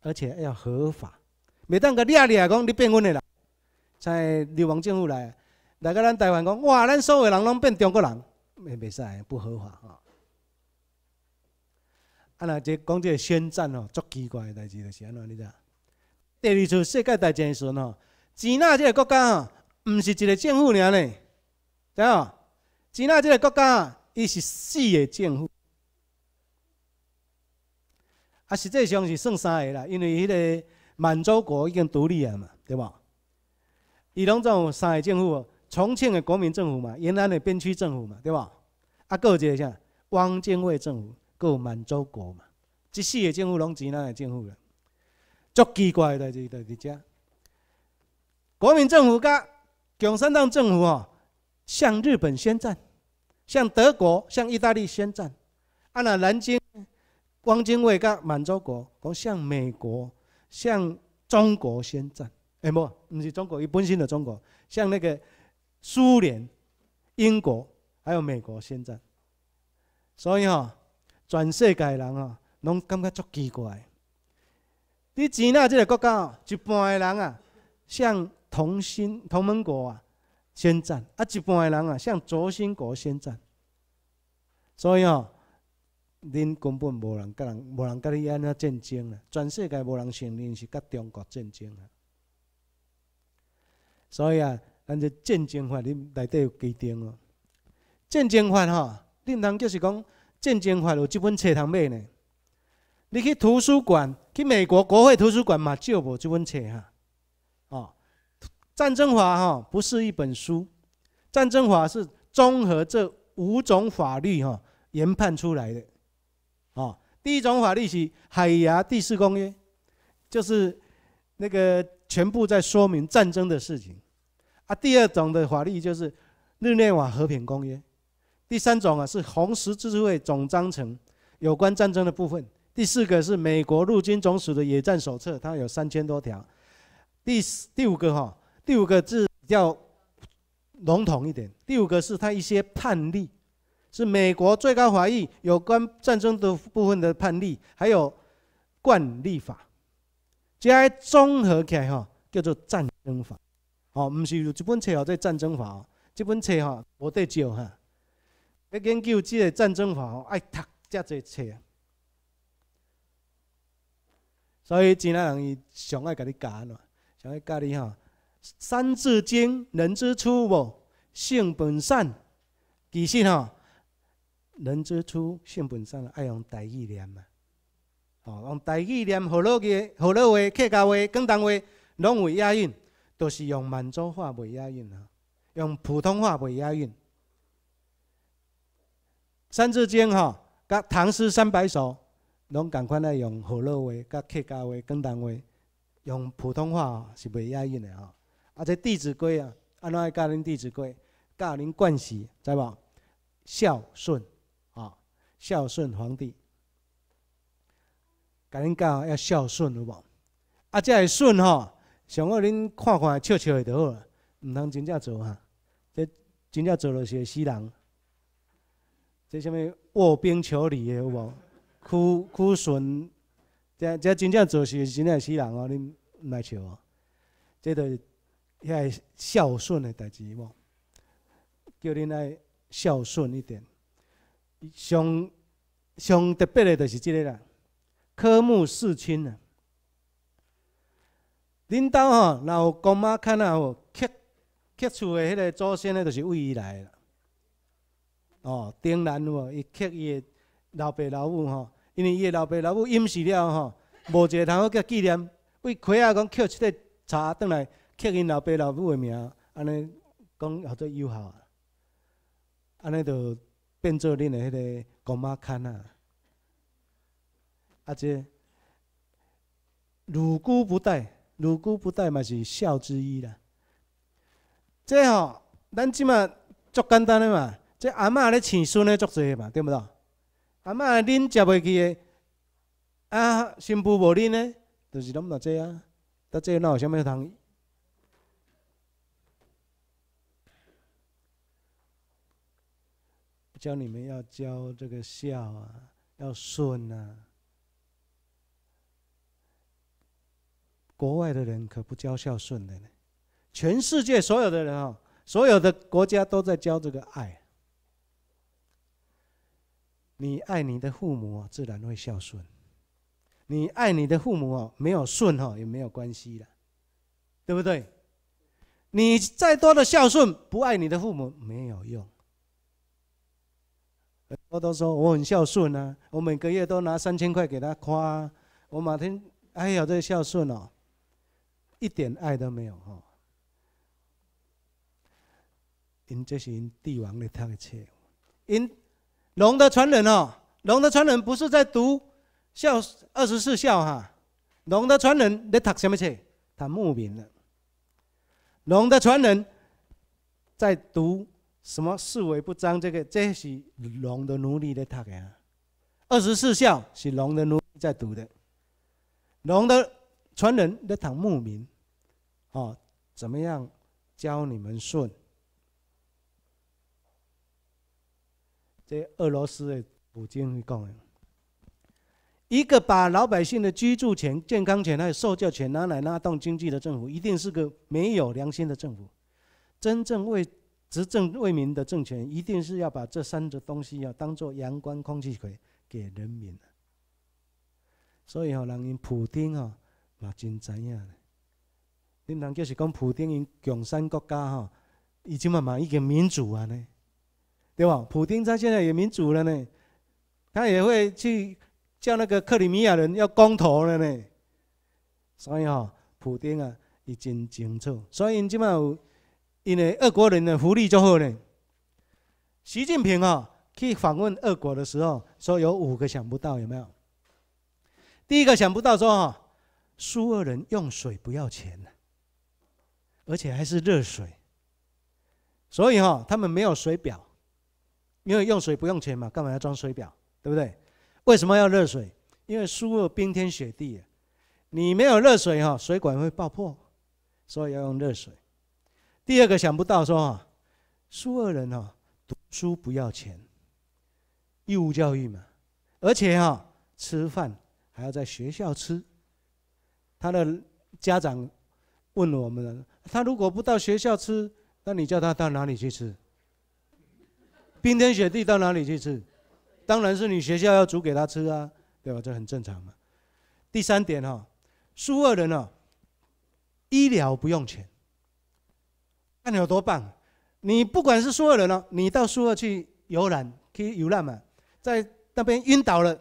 [SPEAKER 1] 而且要合法。每当个压力讲你变阮个人，在流亡政府来来个咱台湾讲，哇，咱所有人拢变中国人，未未使，不合法哦。啊那这讲这宣战哦，足奇怪个代志就是安怎你知？第二次世界大战时阵哦，吉纳这个国家哦，唔是一个政府尔嘞，怎样？吉纳这个国家。伊是四个政府，啊，实际上是算三个啦，因为迄个满洲国已经独立了嘛，对吧？伊拢总有三个政府：重庆的国民政府嘛，延安的边区政府嘛，对吧？啊，有一个啥？汪精卫政府，有满洲国嘛。这四个政府拢是咱的政府了。足奇怪的代志，大遮，国民政府甲共产党政府哦，向日本宣战。向德国、向意大利宣战，按那南京汪精卫跟满洲国，讲向美国、向中国宣战。哎，不，不是中国，一般性的中国，向那个苏联、英国还有美国宣战。所以吼，全世界人吼，拢感觉足奇怪。你今那这个国家，一半的人啊，向同心同盟国啊。宣战啊！一般的人啊，向左心国宣战，所以啊，恁根本无人跟人，无人跟你安尼战争啊！全世界无人承认是跟中国战争啊！所以啊，咱这战争法恁内底有规定哦。战争法哈，恁通就是讲，战争法有这本册通买呢。你去图书馆，去美国国会图书馆嘛，借无这本册哈。战争法哈不是一本书，战争法是综合这五种法律哈研判出来的。啊，第一种法律是海牙第四公约，就是那个全部在说明战争的事情啊。第二种的法律就是日内瓦和平公约，第三种啊是红十字会总章程有关战争的部分。第四个是美国陆军总署的野战手册，它有三千多条。第第五个哈。第五个字比较笼统一点。第五个是他一些判例，是美国最高法院有关战争的部分的判例，还有惯例法。些综合起来，哈，叫做战争法。哦，唔是有这本册有这战争法。这本册哈无得少哈。要研究这个战争法，爱读这多册。所以真大人伊上爱甲你教喏，上爱教你哦。三字经，人之初，无性本善。其实哈，人之初，性本善，爱用大语念嘛。哦，用大语念，河洛话、河洛话、客家话、广东话，拢未押韵，都是用满洲话未押韵哈，用普通话未押韵。三字经哈，甲唐诗三百首，拢赶快来用河洛话、甲客家话、广东话，用普通话是未押韵的哈。啊！这《弟子规》啊，安怎教恁《弟子规》？教恁惯习知无？孝顺啊！孝顺皇帝，教恁教要孝顺有无？啊！这顺吼，上好恁看看笑笑的就好啦，唔通真正做哈！这真正做就是死人。这啥物卧冰求鲤的有无？哭哭顺，这这真正做是真正死人哦！恁爱笑哦，这都。遐孝顺的代志无，叫恁来孝顺一点。上上特别的就是即个啦，科目四亲啊。恁兜吼，有公妈看吼，刻刻厝的迄个祖先诶，就是为伊来啦。哦，当然无，伊刻伊的老爸老母吼，因为伊的老爸老母因死了吼，无一个通好叫纪念，为溪仔讲刻一块茶倒来。刻因老爸老母的名，安尼讲合有友好，安尼就变做恁的迄个公妈坎啊。啊，即乳姑不待，乳姑不待嘛是孝之一啦。即吼，咱即嘛足简单的嘛，即阿妈咧饲孙咧足侪嘛，对毋？对？阿妈恁食袂起诶。啊，新妇无恁呢，就是拢嘛这啊，到这哪有甚么通？教你们要教这个孝啊，要顺啊。国外的人可不教孝顺的呢。全世界所有的人哦，所有的国家都在教这个爱。你爱你的父母，自然会孝顺。你爱你的父母哦，没有顺哈也没有关系的，对不对？你再多的孝顺，不爱你的父母没有用。都说我很孝顺啊，我每个月都拿三千块给他夸，我哪天哎呀，这孝顺哦，一点爱都没有哈。因这是因帝王的读的书，因龙的传人哦，龙的传人不是在读孝二十四孝哈，龙的传人在读什么去？他牧民了，龙的传人在读。什么四维不张？这个这是龙的奴隶在读的，《二十四孝》是龙的奴在读的，龙的传人的唐牧民，哦，怎么样教你们顺？这俄罗斯的普京会讲的：一个把老百姓的居住权、健康权还有受教权拿来拉动经济的政府，一定是个没有良心的政府。真正为执政为民的政权一定是要把这三个东西要当做阳光空气水给人民的，所以哈，人因普丁哈也真知影咧。恁人就是讲普丁因穷产国家吼伊即嘛嘛已经民主啊咧，对吧？普丁他现在也民主了呢，他也会去叫那个克里米亚人要公投了呢。所以哈，普丁啊，伊真清楚，所以因即嘛有。因为俄国人的福利就好呢。习近平啊去访问俄国的时候，说有五个想不到，有没有？第一个想不到说哈，苏俄人用水不要钱，而且还是热水。所以哈，他们没有水表，因为用水不用钱嘛，干嘛要装水表？对不对？为什么要热水？因为苏俄冰天雪地，你没有热水哈，水管会爆破，所以要用热水。第二个想不到说哈，苏俄人哈读书不要钱，义务教育嘛，而且哈吃饭还要在学校吃。他的家长问我们，他如果不到学校吃，那你叫他到哪里去吃？冰天雪地到哪里去吃？当然是你学校要煮给他吃啊，对吧？这很正常嘛。第三点哈，苏俄人啊医疗不用钱。看你有多棒！你不管是苏尔人哦，你到苏尔去游览去游览嘛，在那边晕倒了，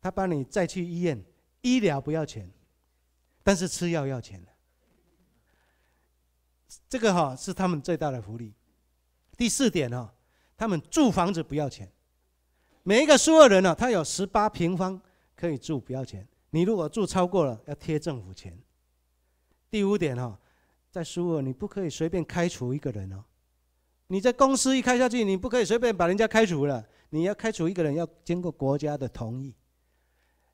[SPEAKER 1] 他帮你再去医院，医疗不要钱，但是吃药要钱。这个哈是他们最大的福利。第四点哈，他们住房子不要钱，每一个苏尔人呢，他有十八平方可以住不要钱，你如果住超过了要贴政府钱。第五点哈。在苏尔，你不可以随便开除一个人哦。你在公司一开下去，你不可以随便把人家开除了。你要开除一个人，要经过国家的同意。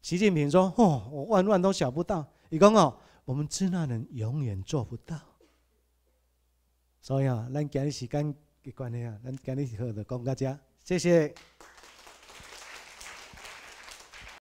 [SPEAKER 1] 习近平说：“哦，我万万都想不到，李讲哦，我们支那人永远做不到。”所以啊，咱今日时间的关系啊，咱今日的讲到这，谢谢。